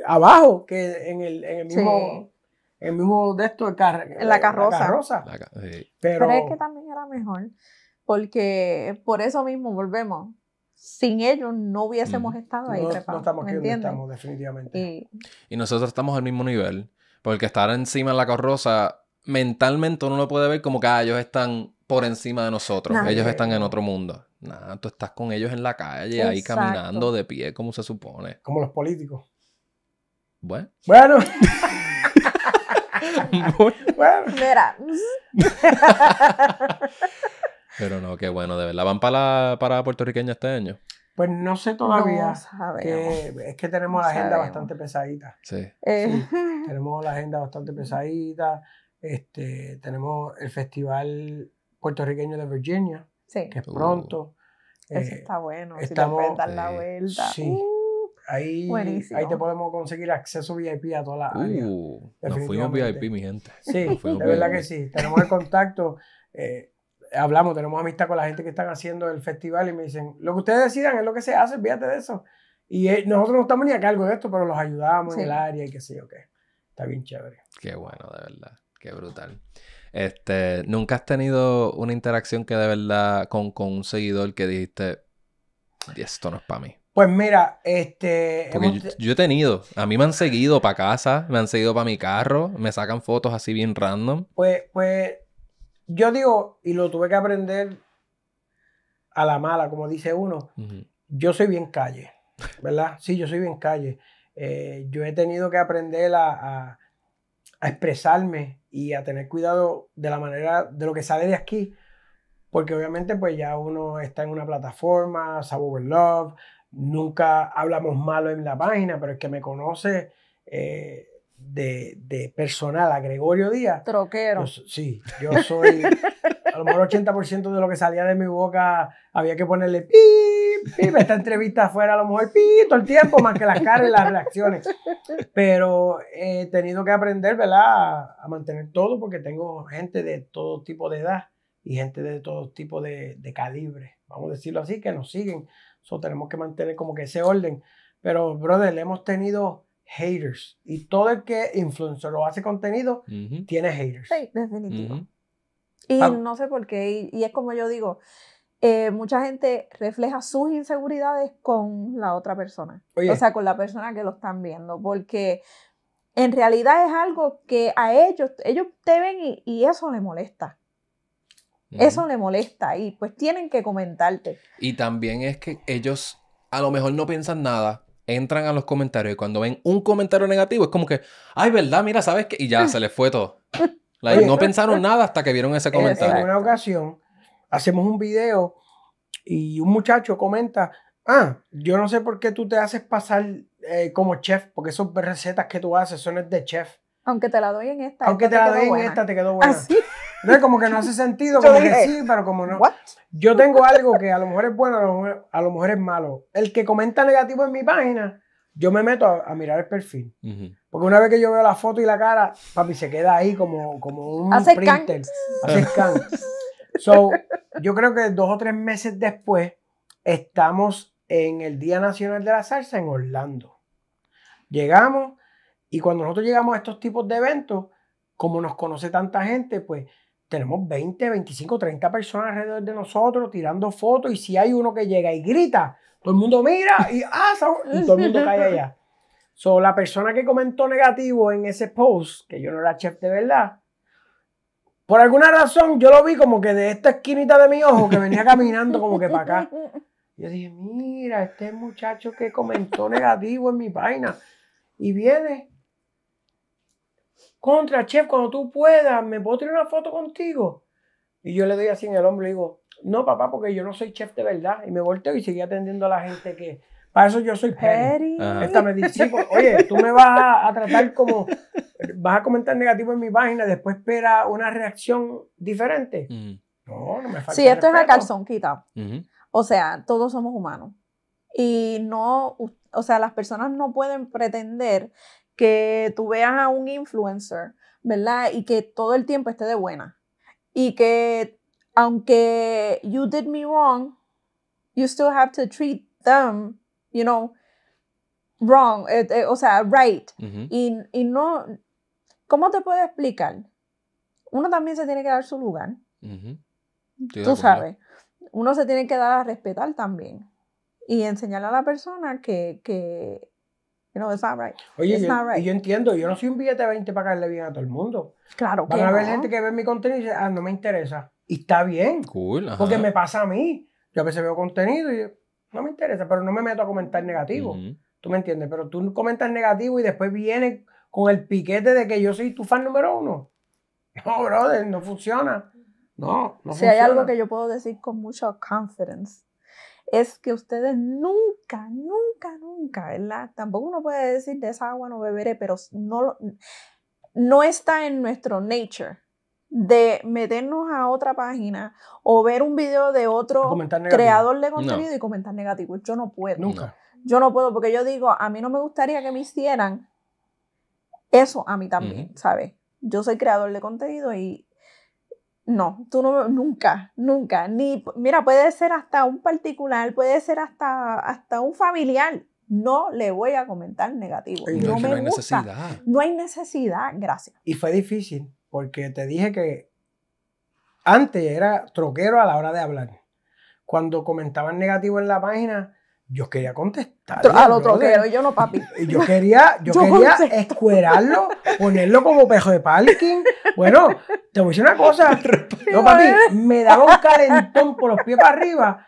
abajo que en el, mismo. mismo de esto, en la eh, carroza. La Pero, Pero que también era mejor, porque por eso mismo volvemos sin ellos no hubiésemos mm. estado ahí. No, no estamos aquí donde estamos, definitivamente. Y, nosotros estamos al mismo nivel, porque estar encima de la carroza, mentalmente uno lo puede ver como que ah, ellos están por encima de nosotros, ellos están en otro mundo. tú estás con ellos en la calle, ahí caminando de pie, como se supone. Como los políticos. Bueno. Bueno. bueno. Mira. Pero no, qué bueno, de verdad. ¿Van para la parada puertorriqueña este año? Pues no sé todavía. es que tenemos la agenda bastante pesadita. Sí. Eh. Tenemos la agenda bastante pesadita. Este, tenemos el Festival Puertorriqueño de Virginia, sí. que es pronto. Uh. Eso eh, está bueno, si te dar la vuelta. Sí. Uh. ahí, ahí, te podemos conseguir acceso VIP a todas las uh, áreas. Nos fuimos VIP, mi gente. Sí, de verdad que sí. Tenemos el contacto. Eh, hablamos, tenemos amistad con la gente que están haciendo el festival y me dicen, lo que ustedes decidan es lo que se hace, fíjate de eso. Y eh, nosotros no estamos ni a cargo de esto, pero los ayudamos en el área y qué sé yo qué. Está bien chévere. Qué bueno, de verdad. Qué brutal. Este, ¿nunca has tenido una interacción que de verdad con, con un seguidor que dijiste, esto no es para mí? Pues mira, este... Porque yo, he tenido, a mí me han seguido para casa, me han seguido para mi carro, me sacan fotos así bien random. Pues, pues yo digo, y lo tuve que aprender a la mala, como dice uno, yo soy bien calle, ¿verdad? Sí, yo soy bien calle. Eh, yo he tenido que aprender a, expresarme y a tener cuidado de la manera, de lo que sale de aquí, porque obviamente pues ya uno está en una plataforma, Sabover Love, nunca hablamos malo en la página, pero el que me conoce... Eh, de, personal a Gregorio Díaz. Troquero. sí, yo soy. A lo mejor 80% de lo que salía de mi boca había que ponerle pip, pip. Esta entrevista fuera a lo mejor pip todo el tiempo, más que las caras y las reacciones. Pero he tenido que aprender, ¿verdad?, a, mantener todo porque tengo gente de todo tipo de edad y gente de todo tipo de, calibre, vamos a decirlo así, que nos siguen. eso tenemos que mantener como que ese orden. Pero, brother, le hemos tenido haters. Y todo el que influencer o hace contenido tiene haters. Sí, definitivo. Y no sé por qué, y, es como yo digo, eh, mucha gente refleja sus inseguridades con la otra persona, o sea, con la persona que lo están viendo, porque en realidad es algo que a ellos, ellos te ven y, eso les molesta. Eso les molesta y pues tienen que comentarte. Y también es que ellos a lo mejor no piensan nada, entran a los comentarios y cuando ven un comentario negativo es como que, ay, ¿verdad? Mira, ¿sabes qué? Y ya se les fue todo. no pensaron nada hasta que vieron ese comentario. En, una ocasión hacemos un video y un muchacho comenta, ah, yo no sé por qué tú te haces pasar eh, como chef, porque esas recetas que tú haces son de chef. Aunque te la doy en esta. Aunque te, la doy en esta, te quedó buena. ¿Así? Ah, no, es como que no hace sentido, como que sí, pero como no. Yo tengo algo que a lo mejor es bueno, a lo mejor, a es malo. El que comenta negativo en mi página, yo me meto a, mirar el perfil. Porque una vez que yo veo la foto y la cara, papi, se queda ahí como, como un printer. Hace yo creo que dos o tres meses después, estamos en el Día Nacional de la Salsa en Orlando. Llegamos y cuando nosotros llegamos a estos tipos de eventos, como nos conoce tanta gente, pues tenemos 20, 25, 30 personas alrededor de nosotros tirando fotos y si hay uno que llega y grita, todo el mundo mira y, ah, todo el mundo cae allá. So, la persona que comentó negativo en ese post, que yo no era chef de verdad, por alguna razón yo lo vi como que de esta esquinita de mi ojo que venía caminando como que para acá. Yo dije, mira, este muchacho que comentó negativo en mi página. Y viene contra, chef, cuando tú puedas, ¿me puedo tirar una foto contigo? Y yo le doy así en el hombro y digo, no, papá, porque yo no soy chef de verdad. Y me volteo y seguí atendiendo a la gente que... Para eso yo soy Perry. Esta me dice, pues, oye, tú me vas a, tratar como, vas a comentar negativo en mi página, después espera una reacción diferente. No, no me falta. Sí, esto es la calzón O sea, todos somos humanos. Y no, o sea, las personas no pueden pretender que tú veas a un influencer, ¿verdad? Y que todo el tiempo esté de buena. Y que aunque you did me wrong, you still have to treat them, you know, wrong, eh, eh, o sea, right. y, no, ¿cómo te puedo explicar? Uno también se tiene que dar su lugar. Tú sabes, uno se tiene que dar a respetar también y enseñar a la persona que, que You know, Oye, yo, entiendo, yo no soy un billete de 20 para caerle bien a todo el mundo. Claro Van a haber gente que ve mi contenido y dice, ah, no me interesa. Y está bien. Cool, porque me pasa a mí. Yo a veces veo contenido y no me interesa, pero no me meto a comentar negativo. ¿Tú me entiendes? Pero tú comentas negativo y después vienes con el piquete de que yo soy tu fan número uno. No, brother, no funciona. No, no si hay algo que yo puedo decir con mucha confidence es que ustedes nunca, nunca, nunca, ¿verdad? Tampoco uno puede decir de esa agua no beberé, pero no, no está en nuestro nature de meternos a otra página o ver un video de otro creador de contenido y comentar negativo. Yo no puedo. Nunca. Yo no puedo porque yo digo, a mí no me gustaría que me hicieran eso a mí también, ¿sabes? Yo soy creador de contenido y no, tú no, nunca, nunca. Ni, mira, puede ser hasta un particular, puede ser hasta, hasta un familiar. No le voy a comentar negativo. no, hay necesidad. No hay necesidad, gracias. Y fue difícil, porque te dije que antes era troquero a la hora de hablar. Cuando comentaban negativo en la página, yo quería contestar. Al otro quiero, yo no, papi. Yo quería, yo, quería escuerarlo, ponerlo como pejo de parking. Bueno, te voy a decir una cosa. No, papi, me daba un calentón por los pies para arriba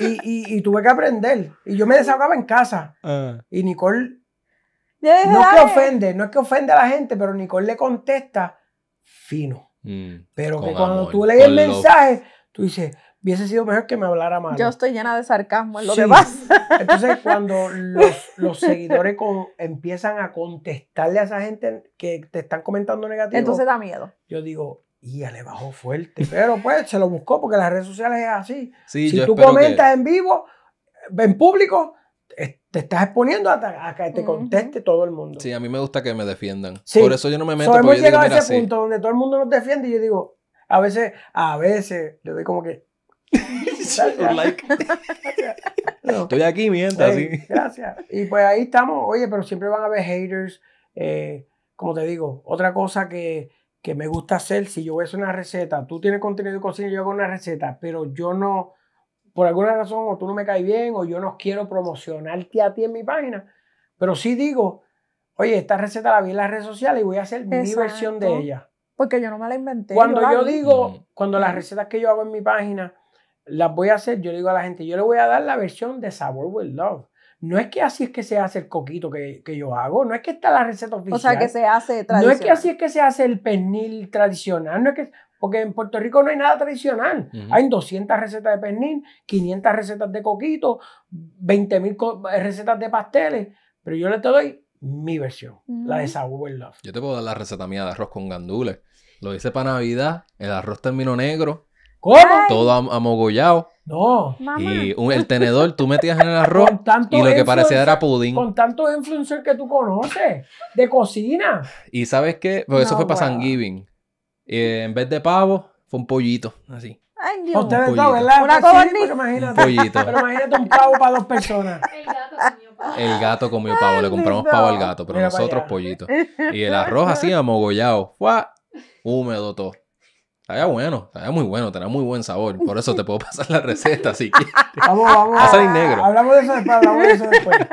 y, tuve que aprender. Y yo me desahogaba en casa. Ah. Y Nicole. no es que ofende, no es que ofende a la gente, pero Nicole le contesta fino. Mm, pero que cuando tú lees el mensaje, tú dices hubiese sido mejor que me hablara mal. Yo estoy llena de sarcasmo en lo demás. Entonces, cuando los, seguidores empiezan a contestarle a esa gente que te están comentando negativo. Entonces da miedo. Yo digo, y ya le bajó fuerte. Pero pues se lo buscó porque las redes sociales es así. si tú comentas en vivo, en público, te estás exponiendo hasta a que te conteste todo el mundo. Sí, a mí me gusta que me defiendan. Por eso yo no me meto. So, hemos yo llegado a ese punto donde todo el mundo nos defiende y yo digo, a veces, a veces, yo doy como que, Estoy aquí, mientras Gracias. Y pues ahí estamos. Oye, pero siempre van a haber haters. Eh, como te digo, otra cosa que, que me gusta hacer, si yo voy a hacer una receta, tú tienes contenido de cocina, y yo hago una receta, pero yo no, por alguna razón, o tú no me caes bien, o yo no quiero promocionarte a ti en mi página, pero sí digo, oye, esta receta la vi en las redes sociales y voy a hacer mi versión de ella. Porque yo no me la inventé. Cuando yo digo, cuando las recetas que yo hago en mi página, las voy a hacer, yo le digo a la gente, yo le voy a dar la versión de Sabor with Love. No es que así es que se hace el coquito que, yo hago, no es que está la receta oficial. O sea, que se hace tradicional. No es que así es que se hace el pernil tradicional, no es que, porque en Puerto Rico no hay nada tradicional. Hay 200 recetas de pernil, 500 recetas de coquito, 20.000 eh, recetas de pasteles, pero yo le doy mi versión, la de Sabor with Love. Yo te puedo dar la receta mía de arroz con gandules. Lo hice para Navidad, el arroz terminó negro, ¿Cómo? Todo amogollado. No. Y el tenedor, tú metías en el arroz y lo que parecía era pudín. Con tantos influencers que tú conoces de cocina. Y sabes qué? Pues eso fue para San Giving eh, en vez de pavo, fue un pollito, así. Ay, imagínate. Un pollito. Pero imagínate un pavo para dos personas. El gato comió pavo. Le compramos pavo al gato, pero nosotros pollito. Y el arroz así amogollado. ¡Fua! Húmedo todo. Estaba bueno, estaba muy bueno, tenía muy buen sabor. Por eso te puedo pasar la receta si quieres. Vamos, vamos. A salir negro. Hablamos de eso después, hablamos de eso después.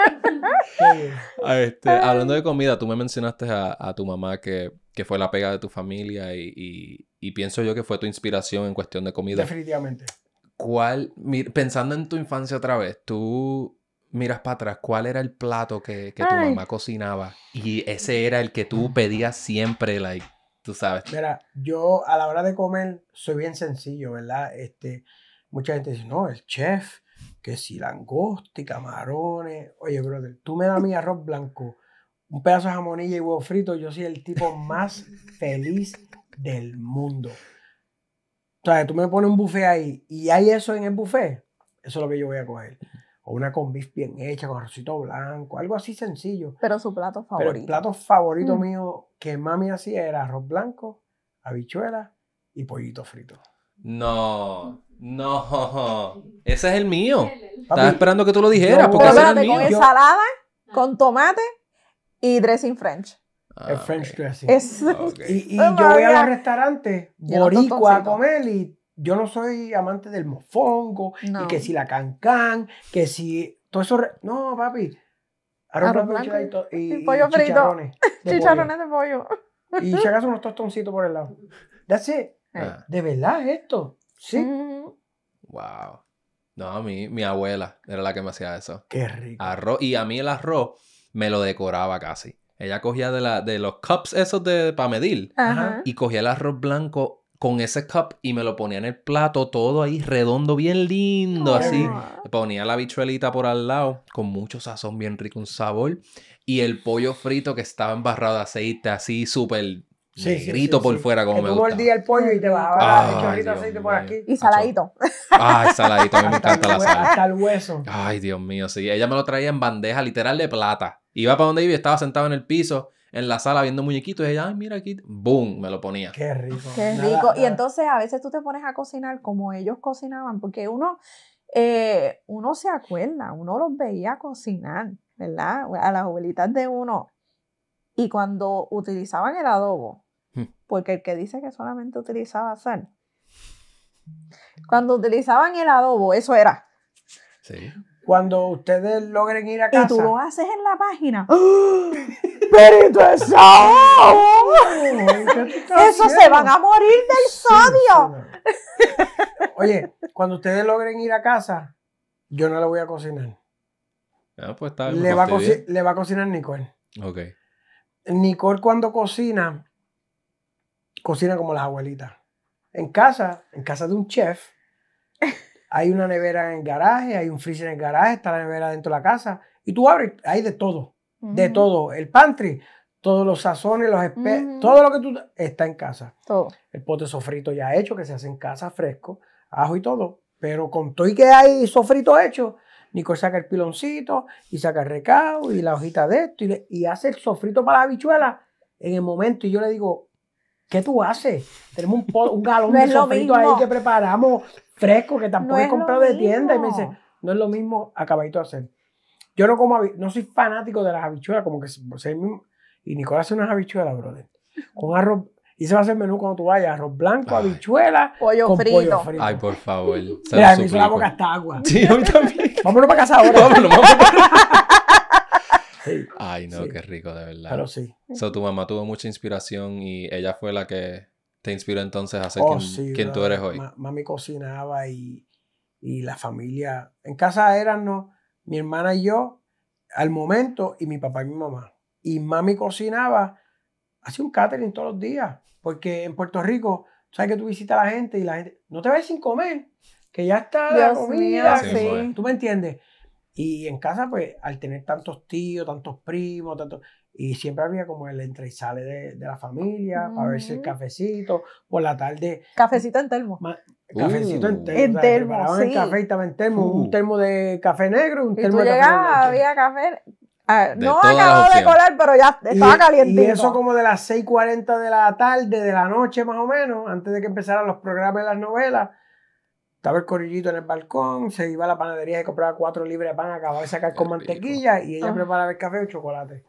Ah, este, hablando de comida, tú me mencionaste a, tu mamá que, que, fue la pega de tu familia y, y, pienso yo que fue tu inspiración en cuestión de comida. Definitivamente. ¿Cuál, pensando en tu infancia otra vez, tú miras para atrás, ¿cuál era el plato que, tu mamá cocinaba? Y ese era el que tú pedías siempre, like tú sabes. Mira, yo a la hora de comer soy bien sencillo, ¿verdad? Este, mucha gente dice, no, el chef, que si langosta y camarones. Oye, brother, tú me das mi arroz blanco, un pedazo de jamonilla y huevo frito, yo soy el tipo más feliz del mundo. O sea, tú me pones un buffet ahí y hay eso en el buffet, eso es lo que yo voy a coger. O una con beef bien hecha, con arrocito blanco, algo así sencillo. Pero su plato favorito. plato favorito mm. mío que mami hacía era arroz blanco, habichuela y pollito frito. No, no. Ese es el mío. Estaba esperando que tú lo dijeras. porque ese es el mío. Con ensalada, ah. con tomate y dressing French. el ah, French dressing. Ah, y, yo voy a los restaurantes boricua a comer y yo no soy amante del mofongo y que si la cancan, que si todo eso... No, papi, Arroz, blanco, y, pollo chicharrones frito. chicharrones de pollo. Y si unos tostoncitos por el lado. That's it. Eh. Ah. De verdad esto. Sí. Mm-hmm. Wow. No, mi, mi abuela era la que me hacía eso. Qué rico. Arroz. Y a mí el arroz me lo decoraba casi. Ella cogía de, la, de los cups esos de, pamedil Y cogía el arroz blanco con ese cup y me lo ponía en el plato, todo ahí redondo, bien lindo, así. ponía la bichuelita por al lado, con mucho sazón, bien rico, un sabor. Y el pollo frito que estaba embarrado de aceite, así súper grito negrito por fuera como me mordía el pollo y te bajaba de aceite por aquí. Y saladito. Ay, ah, saladito, me encanta la sal. Hasta el hueso. Ay, Dios mío, sí. Ella me lo traía en bandeja literal de plata. Iba para donde iba estaba sentado en el piso en la sala viendo muñequitos y ella, ay, mira aquí, boom, me lo ponía. Qué rico. Qué rico. Y entonces a veces tú te pones a cocinar como ellos cocinaban, porque uno, eh, uno se acuerda, uno los veía cocinar, ¿verdad? A las abuelitas de uno. Y cuando utilizaban el adobo, hmm. porque el que dice que solamente utilizaba sal, cuando utilizaban el adobo, eso era. Sí. Cuando ustedes logren ir a casa. Y tú lo haces en la página. ¡Perito de Eso se van a morir del sodio. Oye, cuando ustedes logren ir a casa, yo no lo voy a cocinar. Ah, pues está pues le, va a cocinar Nicole. Ok. Nicole cuando cocina, cocina como las abuelitas. En casa, en casa de un chef, hay una nevera en el garaje, hay un freezer en el garaje, está la nevera dentro de la casa. Y tú abres, hay de todo, de todo. El pantry, todos los sazones, los todo lo que tú está en casa. Todo. El pote sofrito ya hecho, que se hace en casa, fresco, ajo y todo. Pero con todo y que hay sofrito hecho, Nico saca el piloncito y saca el recado y la hojita de esto y, y hace el sofrito para la habichuela en el momento. Y yo le digo, ¿Qué tú haces? Tenemos un, un galón de sofrito ahí que preparamos fresco, que tampoco he comprado de tienda. Y me dice, no es lo mismo acabadito de hacer. Yo no como no soy fanático de las habichuelas, como que Y Nicolás hace unas habichuelas, brother. Con arroz. Y se va a hacer menú cuando tú vayas, arroz blanco, habichuela, pollo, con frito. pollo frito. Ay, por favor. Mira, me hizo la boca hasta agua. Sí, a mí también. Vámonos para casa ahora. Ay, no, qué rico, de verdad. Pero sí. So, tu mamá tuvo mucha inspiración y ella fue la que te inspiró entonces a ser oh, quien, tú eres hoy. mami cocinaba y, y, la familia. En casa eran mi hermana y yo al momento y mi papá y mi mamá. Y mami cocinaba, hacía un catering todos los días, porque en Puerto Rico, sabes que tú visitas a la gente y la gente, no te ves sin comer, que ya está la comida. sí. ¿Tú me entiendes? Y en casa, pues, al tener tantos tíos, tantos primos, y siempre había como el entre y sale de, la familia, a ver si el cafecito, por la tarde. Cafecito en termo. cafecito en termo. En termo, sí. café estaba en termo, un uh. termo de café negro, un termo de había café eh, no acabado de colar, pero ya estaba caliente. Y eso como de las 6.40 de la tarde, de la noche más o menos, antes de que empezaran los programas de las novelas, estaba el corillito en el balcón, se iba a la panadería y compraba cuatro libras de pan, acababa de sacar con mantequilla y ella ah. preparaba el café y el chocolate.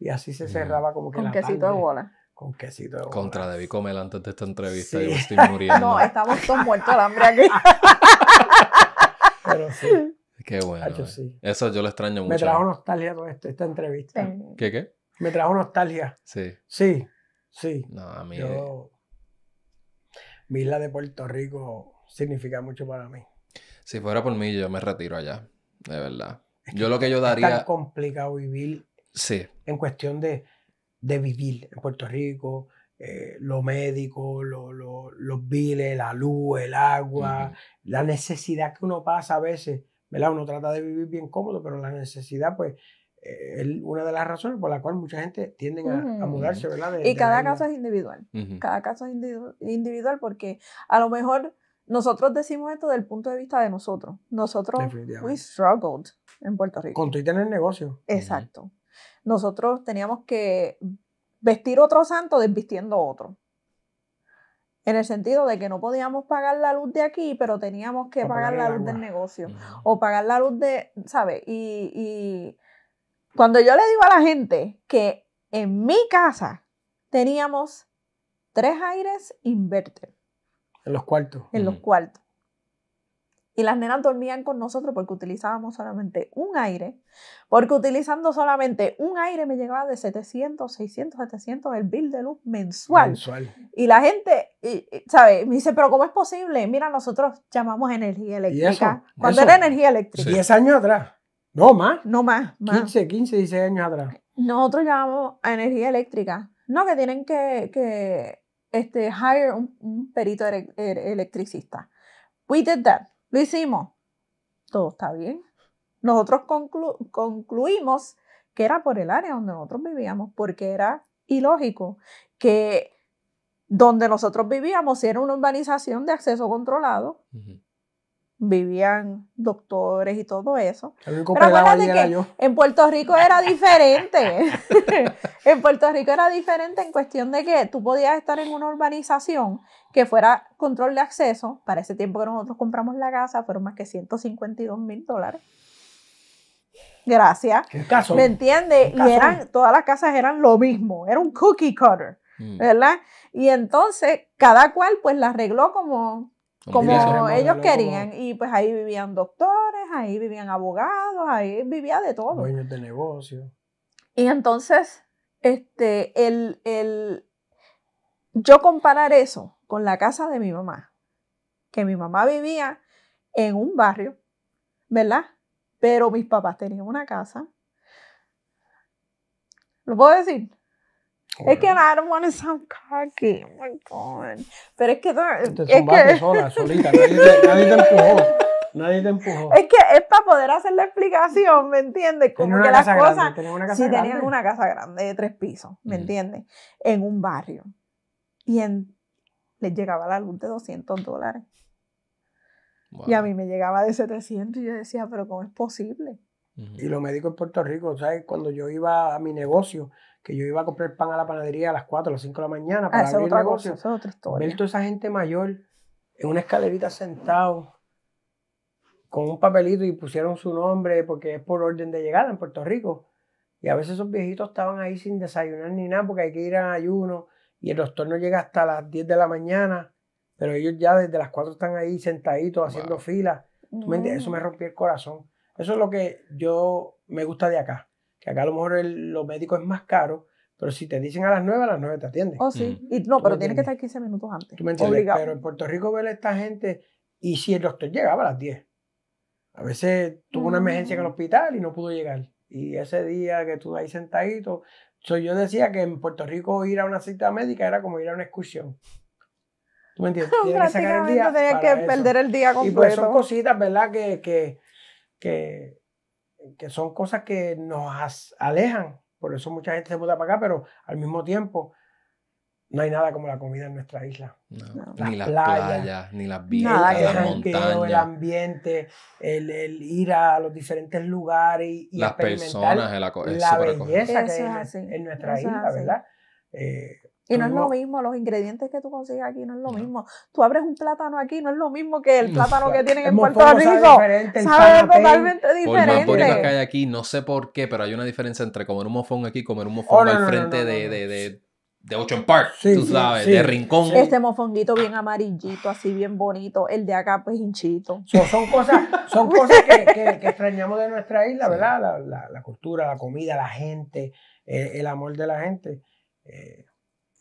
Y así se mm. cerraba como que Con quesito de bola. Con quesito de bola. Contra, debí comer antes de esta entrevista, yo estoy muriendo. No, estamos todos muertos de hambre aquí. Pero sí. Qué bueno. Eh. Eso yo lo extraño mucho. Me trajo nostalgia todo esta, esta entrevista. ¿Qué qué? Me trajo nostalgia. Sí. Sí, sí. No, a mí. Yo, isla de Puerto Rico significa mucho para mí. Si fuera por mí, yo me retiro allá, de verdad. yo lo que yo daría... Es tan complicado vivir sí. en cuestión de, de vivir en Puerto Rico, eh, lo médico, los viles, la luz, el agua, la necesidad que uno pasa a veces, ¿verdad? Uno trata de vivir bien cómodo, pero la necesidad, pues, eh, es una de las razones por la cual mucha gente tiende a, mudarse, ¿verdad? y cada caso es individual, cada caso es individual porque a lo mejor nosotros decimos esto desde el punto de vista de nosotros. Nosotros, we struggled en Puerto Rico. Con Twitter en el negocio. Exacto. Nosotros teníamos que vestir otro santo desvistiendo otro. En el sentido de que no podíamos pagar la luz de aquí, pero teníamos que pagar, la luz del negocio. O pagar la luz de, ¿sabes? Y, y cuando yo le digo a la gente que en mi casa teníamos tres aires inverter en los cuartos. En los cuartos. Y las nenas dormían con nosotros porque utilizábamos solamente un aire. Porque utilizando solamente un aire me llegaba de 700, 600, 700 el bill de luz mensual. mensual. Y la gente, y, ¿sabes? Me dice, pero ¿cómo es posible? Mira, nosotros llamamos energía eléctrica. Eso? Cuando era energía eléctrica. 10 años atrás. No más. No más, 15, 15, 16 años atrás. Nosotros llamamos a energía eléctrica. No, que tienen que, que este, hire un, perito electricista. We did that. Lo hicimos. Todo está bien. Nosotros concluimos que era por el área donde nosotros vivíamos, porque era ilógico que donde nosotros vivíamos, era una urbanización de acceso controlado, vivían doctores y todo eso. Pero acuérdate que en Puerto Rico era diferente. en Puerto Rico era diferente en cuestión de que tú podías estar en una urbanización que fuera control de acceso. Para ese tiempo que nosotros compramos la casa fueron más que 152 mil dólares. Gracias. caso? ¿Me entiendes? Y eran, todas las casas eran lo mismo. Era un cookie cutter. Mm. ¿Verdad? Y entonces cada cual pues la arregló como como, ellos querían. Y pues ahí vivían doctores, ahí vivían abogados, ahí vivía de todo. Dueños de negocio. Y entonces, este, el, yo comparar eso con la casa de mi mamá, que mi mamá vivía en un barrio, ¿verdad? Pero mis papás tenían una casa. ¿Lo puedo decir? Es que I don't want to sound cocky. Oh my God. Pero es que. Te es que... sola, solita. Nadie, nadie te empujó. Nadie te empujó. Es que es para poder hacer la explicación, ¿me entiendes? Como que las cosas. si tenían una casa grande de tres pisos, ¿me entiendes? En un barrio. Y les llegaba la luz de 200 dólares. Y a mí me llegaba de 700 y yo decía, pero ¿cómo es posible? Y los médicos en Puerto Rico, ¿sabes? Cuando yo iba a mi negocio, que yo iba a comprar pan a la panadería a las 4, a las 5 de la mañana ah, para abrir negocio. Cosa, Ver toda esa gente mayor en una escalerita sentado con un papelito y pusieron su nombre porque es por orden de llegada en Puerto Rico. Y a veces esos viejitos estaban ahí sin desayunar ni nada porque hay que ir a ayuno y el doctor no llega hasta las 10 de la mañana, pero ellos ya desde las 4 están ahí sentaditos haciendo fila. Eso me rompió el corazón. Eso es lo que yo me gusta de acá que acá a lo mejor el, lo médico es más caro, pero si te dicen a las 9, a las 9 te atienden. Oh, sí. Mm. no, pero tiene que estar 15 minutos antes. ¿Tú me entiendes, pero en Puerto Rico ver a esta gente y si el doctor llegaba a las 10. A veces tuvo una emergencia en el mm. hospital y no pudo llegar. Y ese día que estuve ahí sentadito, yo decía que en Puerto Rico ir a una cita médica era como ir a una excursión. ¿Tú me entiendes? Tienes que sacar el día. Tenías que perder el día completo. Y pues son cositas, ¿verdad? Que, que, que que son cosas que nos alejan. Por eso mucha gente se muda para acá, pero al mismo tiempo no hay nada como la comida en nuestra isla. No, no. ni las playas, ni las vistas, las montañas. El ambiente, el, ir a los diferentes lugares y, las experimentar personas, el la belleza que es, hace en nuestra isla, ¿verdad? Eh, y no, es lo mismo, los ingredientes que tú consigues aquí no es lo mismo. Tú abres un plátano aquí, no es lo mismo que el plátano que tienen en Puerto Rico. Sabe, totalmente diferente. Por más que hay aquí, no sé por qué, pero hay una diferencia entre comer un mofón aquí y comer un mofón oh, al frente de, de, de Ocean Park, tú sabes, de Rincón. Este mofonguito bien amarillito, así bien bonito, el de acá pues hinchito. son cosas, son cosas que, que, extrañamos de nuestra isla, ¿verdad? La, la, cultura, la comida, la gente, eh, el, amor de la gente. Eh,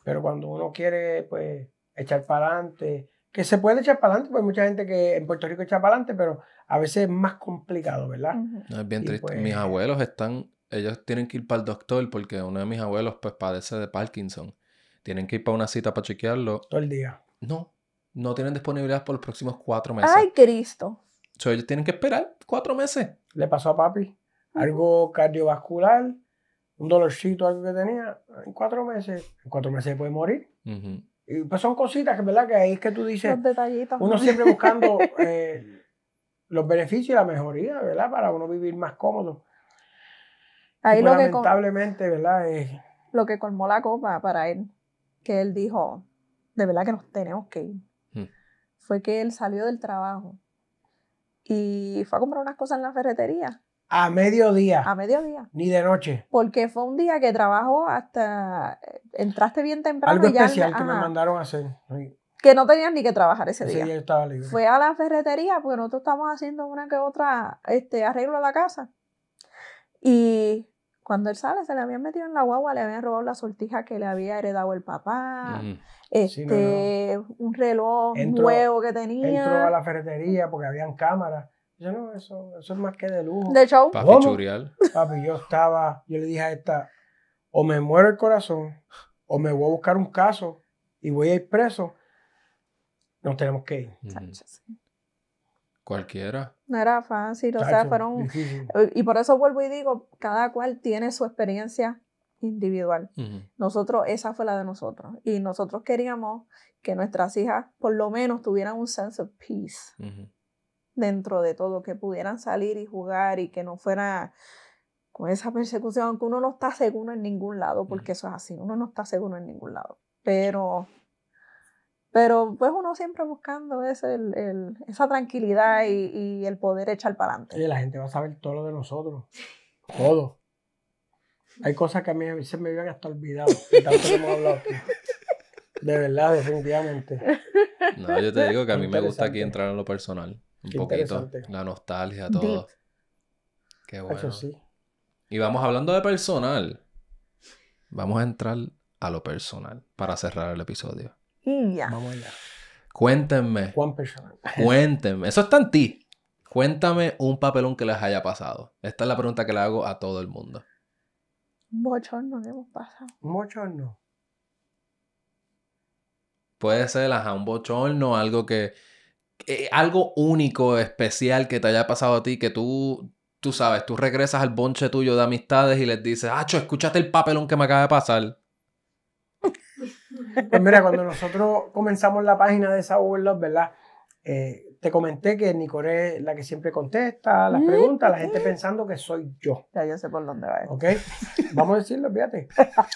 pero cuando uno quiere, pues, echar para adelante, que se puede echar para adelante, pues hay mucha gente que en Puerto Rico echa para adelante, pero a veces es más complicado, ¿verdad? es bien triste. Pues, mis eh, abuelos están, ellos tienen que ir para el doctor porque uno de mis abuelos, pues, padece de Parkinson. Tienen que ir para una cita para chequearlo. Todo el día. No, no tienen disponibilidad por los próximos cuatro meses. ¡Ay, Cristo! sea, ellos tienen que esperar cuatro meses. Le pasó a papi. Algo cardiovascular un dolorcito, algo que tenía, en cuatro meses, en cuatro meses puede morir. Y pues son cositas que, ¿verdad? Que ahí es que tú dices. Los detallitos. Uno siempre buscando eh, los beneficios y la mejoría, ¿verdad? Para uno vivir más cómodo. Ahí pues, lamentablemente, ¿verdad? Es... Eh, lo que colmó la copa para él, que él dijo, de verdad que nos tenemos que ir, hmm. fue que él salió del trabajo y fue a comprar unas cosas en la ferretería a mediodía. A mediodía. Ni de noche. Porque fue un día que trabajó hasta. Eh, entraste bien temprano. Algo ya... especial que me mandaron a hacer. Que no tenían ni que trabajar ese, día. estaba libre. Fue a la ferretería, porque nosotros estábamos haciendo una que otra este, arreglo a la casa. Y cuando él sale, se le habían metido en la guagua, le habían robado la sortija que le había heredado el papá, este, un reloj nuevo que tenía. Entró a la ferretería porque habían cámaras yo no, eso, es más que de lujo. De show. Papi Papi, yo estaba, yo le dije a esta, o me muero el corazón, o me voy a buscar un caso y voy a ir preso. Nos tenemos que ir. Cualquiera. No era fácil, o sea, fueron... Y por eso vuelvo y digo, cada cual tiene su experiencia individual. Nosotros, esa fue la de nosotros. Y nosotros queríamos que nuestras hijas por lo menos tuvieran un sense of peace dentro de todo, que pudieran salir y jugar y que no fuera con esa persecución, que uno no está seguro en ningún lado, porque eso es así, uno no está seguro en ningún lado. Pero, pero pues uno siempre buscando esa tranquilidad y, el poder echar para adelante. la gente va a saber todo lo de nosotros, todo. Hay cosas que a mí se me habían hasta olvidado, de De verdad, definitivamente. No, yo te digo que a mí me gusta aquí entrar en lo personal. Un poquito. La nostalgia, todo. Qué bueno. Eso sí. Y vamos hablando de personal. Vamos a entrar a lo personal para cerrar el episodio. Mm, ya. Vamos allá. Cuéntenme. ¿Cuán Cuéntenme. Eso está en ti. Cuéntame un papelón que les haya pasado. Esta es la pregunta que le hago a todo el mundo. Un bochorno hemos pasado. Un bochorno. Puede ser, ajá, un bochorno, algo que eh, algo único, especial que te haya pasado a ti, que tú, tú sabes, tú regresas al bonche tuyo de amistades y les dices, Acho, escuchaste el papelón que me acaba de pasar. Pues mira, cuando nosotros comenzamos la página de esa los ¿verdad? Eh, te comenté que Nicoré es la que siempre contesta las mm. preguntas, la gente pensando que soy yo. Ya yo sé por dónde va. ¿Ok? Vamos a decirlo, fíjate.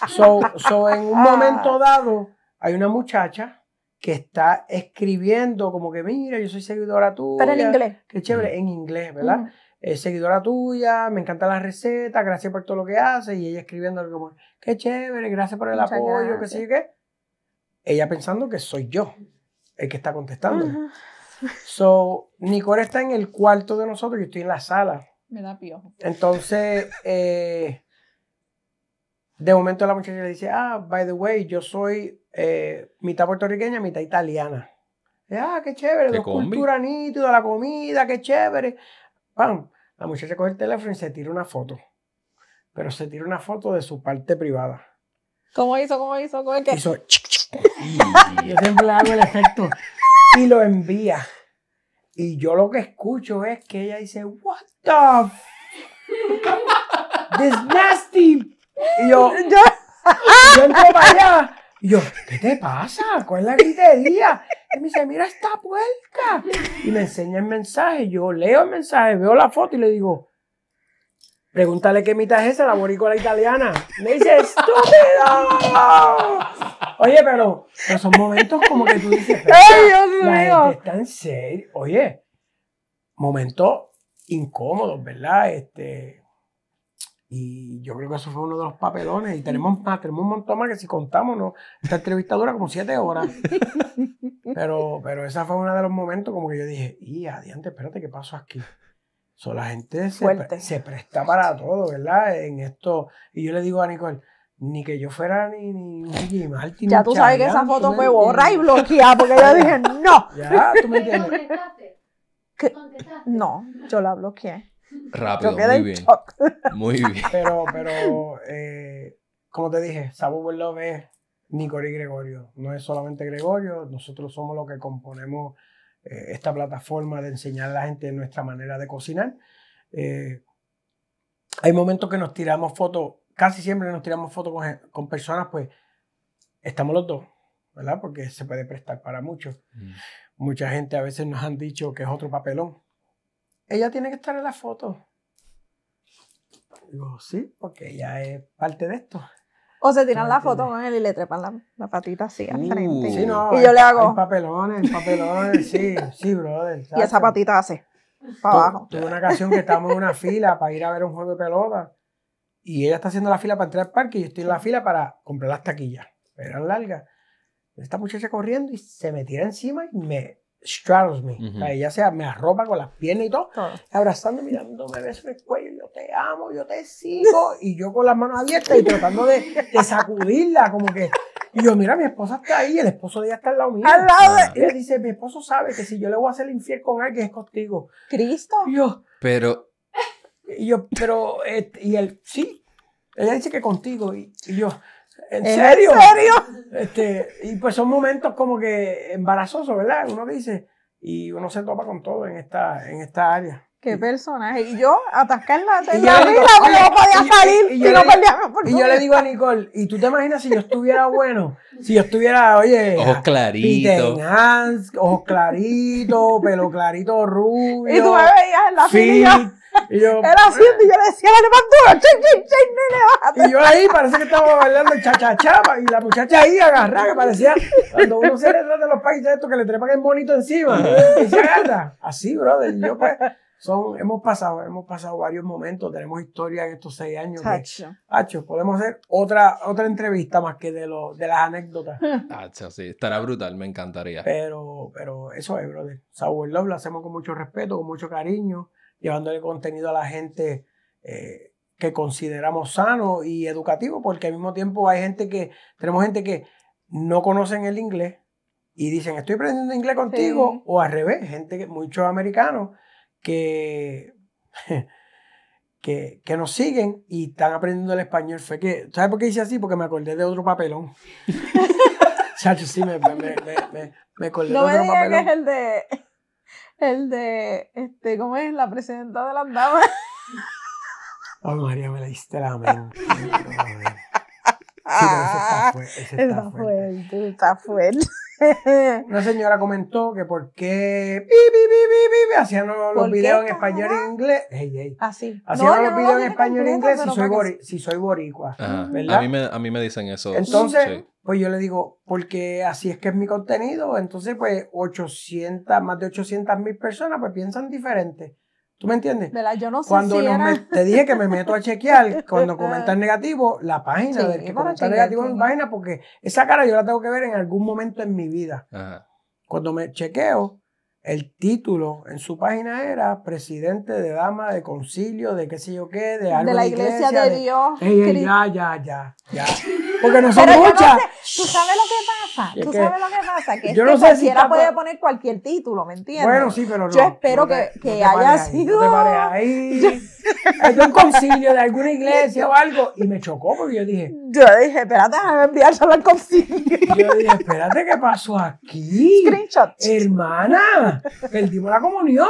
So, so en un momento dado, hay una muchacha que está escribiendo como que, mira, yo soy seguidora tuya. Pero en inglés. Qué chévere, mm. en inglés, ¿verdad? seguidora tuya, me encantan las recetas, gracias por todo lo que haces. Y ella escribiendo como, qué chévere, gracias por el apoyo, qué sé yo qué. Ella pensando que soy yo el que está contestando. So, Nicole está en el cuarto de nosotros, yo estoy en la sala. Me da piojo. Entonces, eh, de momento la muchacha le dice, ah, by the way, yo soy eh, mitad puertorriqueña, mitad italiana. ah, qué chévere, dos culturas de la comida, qué chévere. Pam, la muchacha coge el teléfono y se tira una foto. Pero se tira una foto de su parte privada. ¿Cómo hizo? ¿Cómo hizo? ¿Cómo es que? Hizo... yo siempre hago el efecto. Y lo envía. Y yo lo que escucho es que ella dice, what the... This nasty y yo, yo, entro para allá. Y yo, ¿qué te pasa? ¿Cuál es la gritería? Y me dice, mira esta puerta. Y me enseña el mensaje. Yo leo el mensaje, veo la foto y le digo, Pregúntale qué mitad es esa, la boricola italiana. Me dice, estúpido. Oye, pero, son momentos como que tú dices, ¡Ay, Dios mío! Está en serio. Oye, momentos incómodos, ¿verdad? Este, y yo creo que eso fue uno de los papelones. Y tenemos más, tenemos un montón más que si contamos, ¿no? Esta entrevista dura como siete horas. pero, pero esa fue uno de los momentos como que yo dije, y adiante, espérate, ¿qué pasó aquí? So, la gente se, se, presta para todo, ¿verdad? En esto. Y yo le digo a Nicole, ni que yo fuera ni, ni Ya tú sabes que esa foto fue borra y bloqueada, porque yo dije, no. Ya, tú No, yo la bloqueé. Rápido, muy bien. Muy bien. Pero, pero, eh, como te dije, Sabu Love es y Gregorio. No es solamente Gregorio, nosotros somos los que componemos eh, esta plataforma de enseñar a la gente nuestra manera de cocinar. Eh, hay momentos que nos tiramos fotos, casi siempre nos tiramos fotos con, personas, pues estamos los dos, ¿verdad? Porque se puede prestar para muchos. Mm. Mucha gente a veces nos han dicho que es otro papelón ella tiene que estar en la foto. Digo, sí, porque ella es parte de esto. O se tiran la foto con él y le trepan la, patita así al frente. Uh. y yo le hago. papelones, papelones, sí, sí, brother. Y esa patita hace, para abajo. Tuve una ocasión que estábamos en una fila para ir a ver un juego de pelota. Y ella está haciendo la fila para entrar al parque y yo estoy en la fila para comprar las taquillas. Eran largas. Esta muchacha corriendo y se me tira encima y me straddles me. ella se, me arropa con las piernas y todo, abrazándome abrazando, mirándome, beso en el cuello, yo te amo, yo te sigo, y yo con las manos abiertas y tratando de, sacudirla, como que. Y yo, mira, mi esposa está ahí, el esposo de ella está al lado mío. Al Y él dice, mi esposo sabe que si yo le voy a hacer el infiel con alguien es contigo. Cristo. yo, pero... Y yo, pero... Eh, y él, sí. Ella dice que contigo. y yo, ¿En serio? Este, y pues son momentos como que embarazosos, ¿verdad? Uno dice, y uno se topa con todo en esta, en esta área. Qué personaje. Y yo, atascarla en la no podía salir y, yo, no Y yo le digo a Nicole, ¿y tú te imaginas si yo estuviera bueno? Si yo estuviera, oye. Ojos claritos. ojos claritos, pelo clarito rubio. Y tú me veías en la fit, y yo, y yo le decía, duro, Y yo ahí parece que estaba bailando cha y la muchacha ahí agarrada, que parecía, cuando uno se le de los países estos que le trepan el bonito encima, Así, brother. Y yo, pues, son, hemos pasado, hemos pasado varios momentos, tenemos historia en estos seis años. Hacho. podemos hacer otra, otra entrevista más que de, los de las anécdotas. Hacho, sí, estará brutal, me encantaría. Pero, pero eso es, brother. Sour Love lo hacemos con mucho respeto, con mucho cariño llevándole contenido a la gente eh, que consideramos sano y educativo, porque al mismo tiempo hay gente que, tenemos gente que no conocen el inglés y dicen, estoy aprendiendo inglés contigo, o al revés, gente, muchos americanos que, que, que, nos siguen y están aprendiendo el español. Fue que, ¿Sabes por qué hice así? Porque me acordé de otro papelón. Chacho, sí, me, me, me, me acordé no de otro papelón. Que es el de el de, este, ¿cómo es? La presidenta de las damas. Ay, oh, María, me la diste la mente. Sí, pero ese está, fuerte, ese está, está fuerte. fuerte. Está fuerte. Una señora comentó que por qué hacían los videos en español e inglés. Así. Hacían los videos en español e inglés si soy, boricua. A, mí me, a mí me dicen eso. Entonces, pues yo le digo, porque así es que es mi contenido. Entonces, pues 800, más de 800 mil personas pues piensan diferente. ¿Tú me entiendes? yo no sé cuando te dije que me meto a chequear cuando comentan negativo, la página del que negativo en la página, porque esa cara yo la tengo que ver en algún momento en mi vida. Cuando me chequeo, el título en su página era presidente de dama de concilio de qué sé yo qué de algo de la iglesia, de, Dios ya ya ya porque no son muchas. tú sabes lo que pasa. Tú sabes lo que pasa. Que, yo este no sé cualquiera si puede poner cualquier título, ¿me entiendes? Bueno, sí, pero no. Yo espero que, haya sido. te un concilio de alguna iglesia o algo. Y me chocó porque yo dije. Yo dije, espérate, déjame enviárselo al concilio. Yo dije, espérate, ¿qué pasó aquí? Screenshot. Hermana, perdimos la comunión.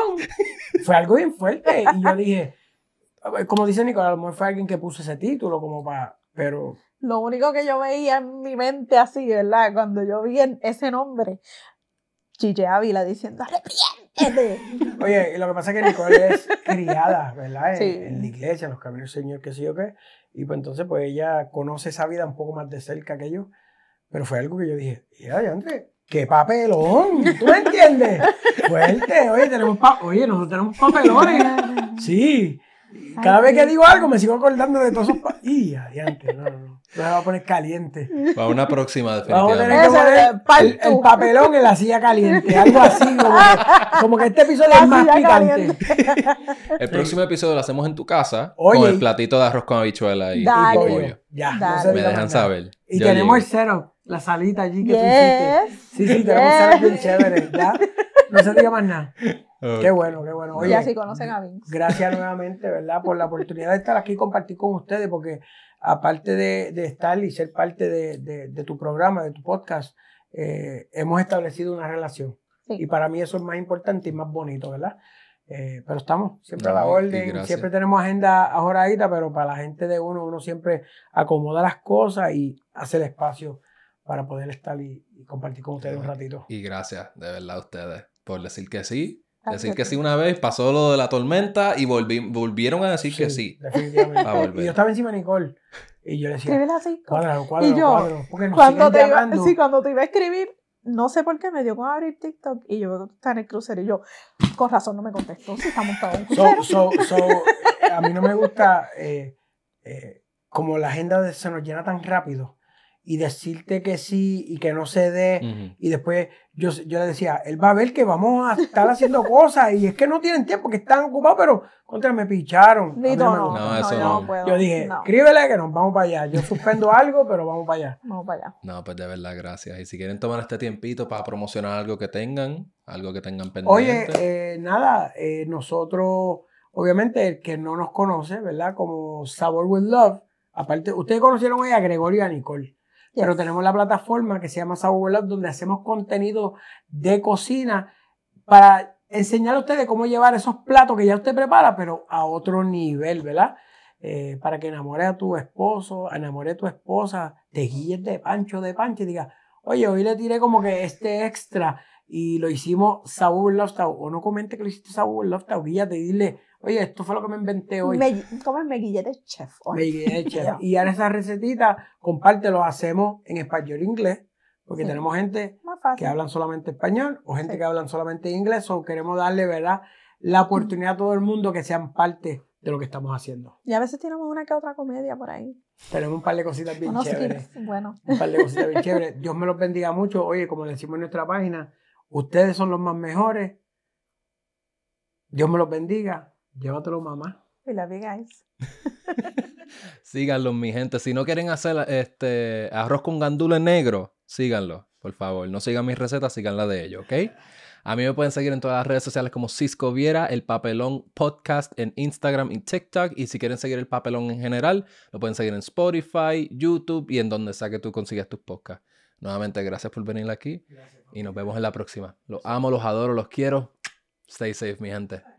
Fue algo bien fuerte. Y yo dije, como dice Nicolás, fue alguien que puso ese título como para. Pero lo único que yo veía en mi mente así, ¿verdad? Cuando yo vi ese nombre, Chiche Ávila diciendo, arrepiéntete. Oye, lo que pasa es que Nicole es criada, ¿verdad? Sí. En, la iglesia, en los caminos del Señor, qué sé yo qué. Y pues entonces, pues ella conoce esa vida un poco más de cerca que yo. Pero fue algo que yo dije, y adiante? qué papelón, ¿tú me entiendes? Fuerte, oye, tenemos pa oye, nosotros tenemos papelones. Sí. Cada vez que digo algo me sigo acordando de todos esos... Y adiante, no, no. Lo va a poner caliente. Va una próxima, Vamos a tener que poner el, papelón en la silla caliente. Algo así, como que, este episodio es más picante. Caliente. El próximo episodio lo hacemos en tu casa con el platito de arroz con habichuela y, pollo. Ya, me dejan saber. Y tenemos el cero, la salita allí que tú hiciste. Sí, sí, tenemos tenemos cero bien chévere. No se diga más nada. Qué bueno, qué bueno. Oye, así conocen a Vince. Gracias nuevamente, ¿verdad? Por la oportunidad de estar aquí y compartir con ustedes, porque aparte de, estar y ser parte de, tu programa, de tu podcast, eh, hemos establecido una relación. Y para mí eso es más importante y más bonito, ¿verdad? Eh, pero estamos siempre a la orden, siempre tenemos agenda ajoradita, pero para la gente de uno, uno siempre acomoda las cosas y hace el espacio para poder estar y, y compartir con ustedes un ratito. Y gracias, de verdad, a ustedes por decir que sí Ah, decir que sí una vez, pasó lo de la tormenta y volvieron a decir que sí. Definitivamente. y yo estaba encima de Nicole. Y yo le decía, Escribe así y yo, cuando, te iba, sí, cuando te iba a escribir, no sé por qué me dio con abrir TikTok y yo veo que estás en el crucero y yo, con razón no me contestó si está montado en so, so, eh, a mí no me gusta eh, eh, como la agenda se nos llena tan rápido y decirte que sí y que no se dé. Y después yo, yo le decía, él va a ver que vamos a estar haciendo cosas y es que no tienen tiempo, que están ocupados, pero contra me picharon. no, no, eso no, Yo dije, escríbele que nos vamos para allá. Yo suspendo algo, pero vamos para allá. Vamos para allá. No, pues de verdad, gracias. Y si quieren tomar este tiempito para promocionar algo que tengan, algo que tengan pendiente. Oye, eh, nada, eh, nosotros, obviamente, el que no nos conoce, ¿verdad? Como Sabor with Love, aparte, ustedes conocieron a Gregorio y a Nicole pero tenemos la plataforma que se llama Sabor Love, donde hacemos contenido de cocina para enseñar a ustedes cómo llevar esos platos que ya usted prepara, pero a otro nivel, ¿verdad? Eh, para que enamore a tu esposo, enamore a tu esposa, te guíes de pancho, de pancho y diga, oye, hoy le tiré como que este extra y lo hicimos Sabor Love O no comente que lo hiciste Sabor Love Guíate y dile, oye, esto fue lo que me inventé hoy. ¿Cómo es? Meguillete chef hoy. chef. y ahora esa recetita, compártelo, hacemos en español e inglés, porque tenemos gente que hablan solamente español o gente que hablan solamente inglés, o queremos darle, ¿verdad?, la oportunidad a todo el mundo que sean parte de lo que estamos haciendo. Y a veces tenemos una que otra comedia por ahí. Tenemos un par de cositas bien chéveres. bueno. Un par de cositas bien chéveres. Dios me los bendiga mucho. Oye, como decimos en nuestra página, ustedes son los más mejores. Dios me los bendiga. Llévatelo, mamá. We love you guys. síganlo, mi gente. Si no quieren hacer este arroz con gandules negro, síganlo, por favor. No sigan mis recetas, sigan la de ellos, ¿ok? A mí me pueden seguir en todas las redes sociales como Cisco Viera, el Papelón Podcast en Instagram y TikTok. Y si quieren seguir el Papelón en general, lo pueden seguir en Spotify, YouTube y en donde sea que tú consigas tus podcasts. Nuevamente, gracias por venir aquí y nos vemos en la próxima. Los amo, los adoro, los quiero. Stay safe, mi gente.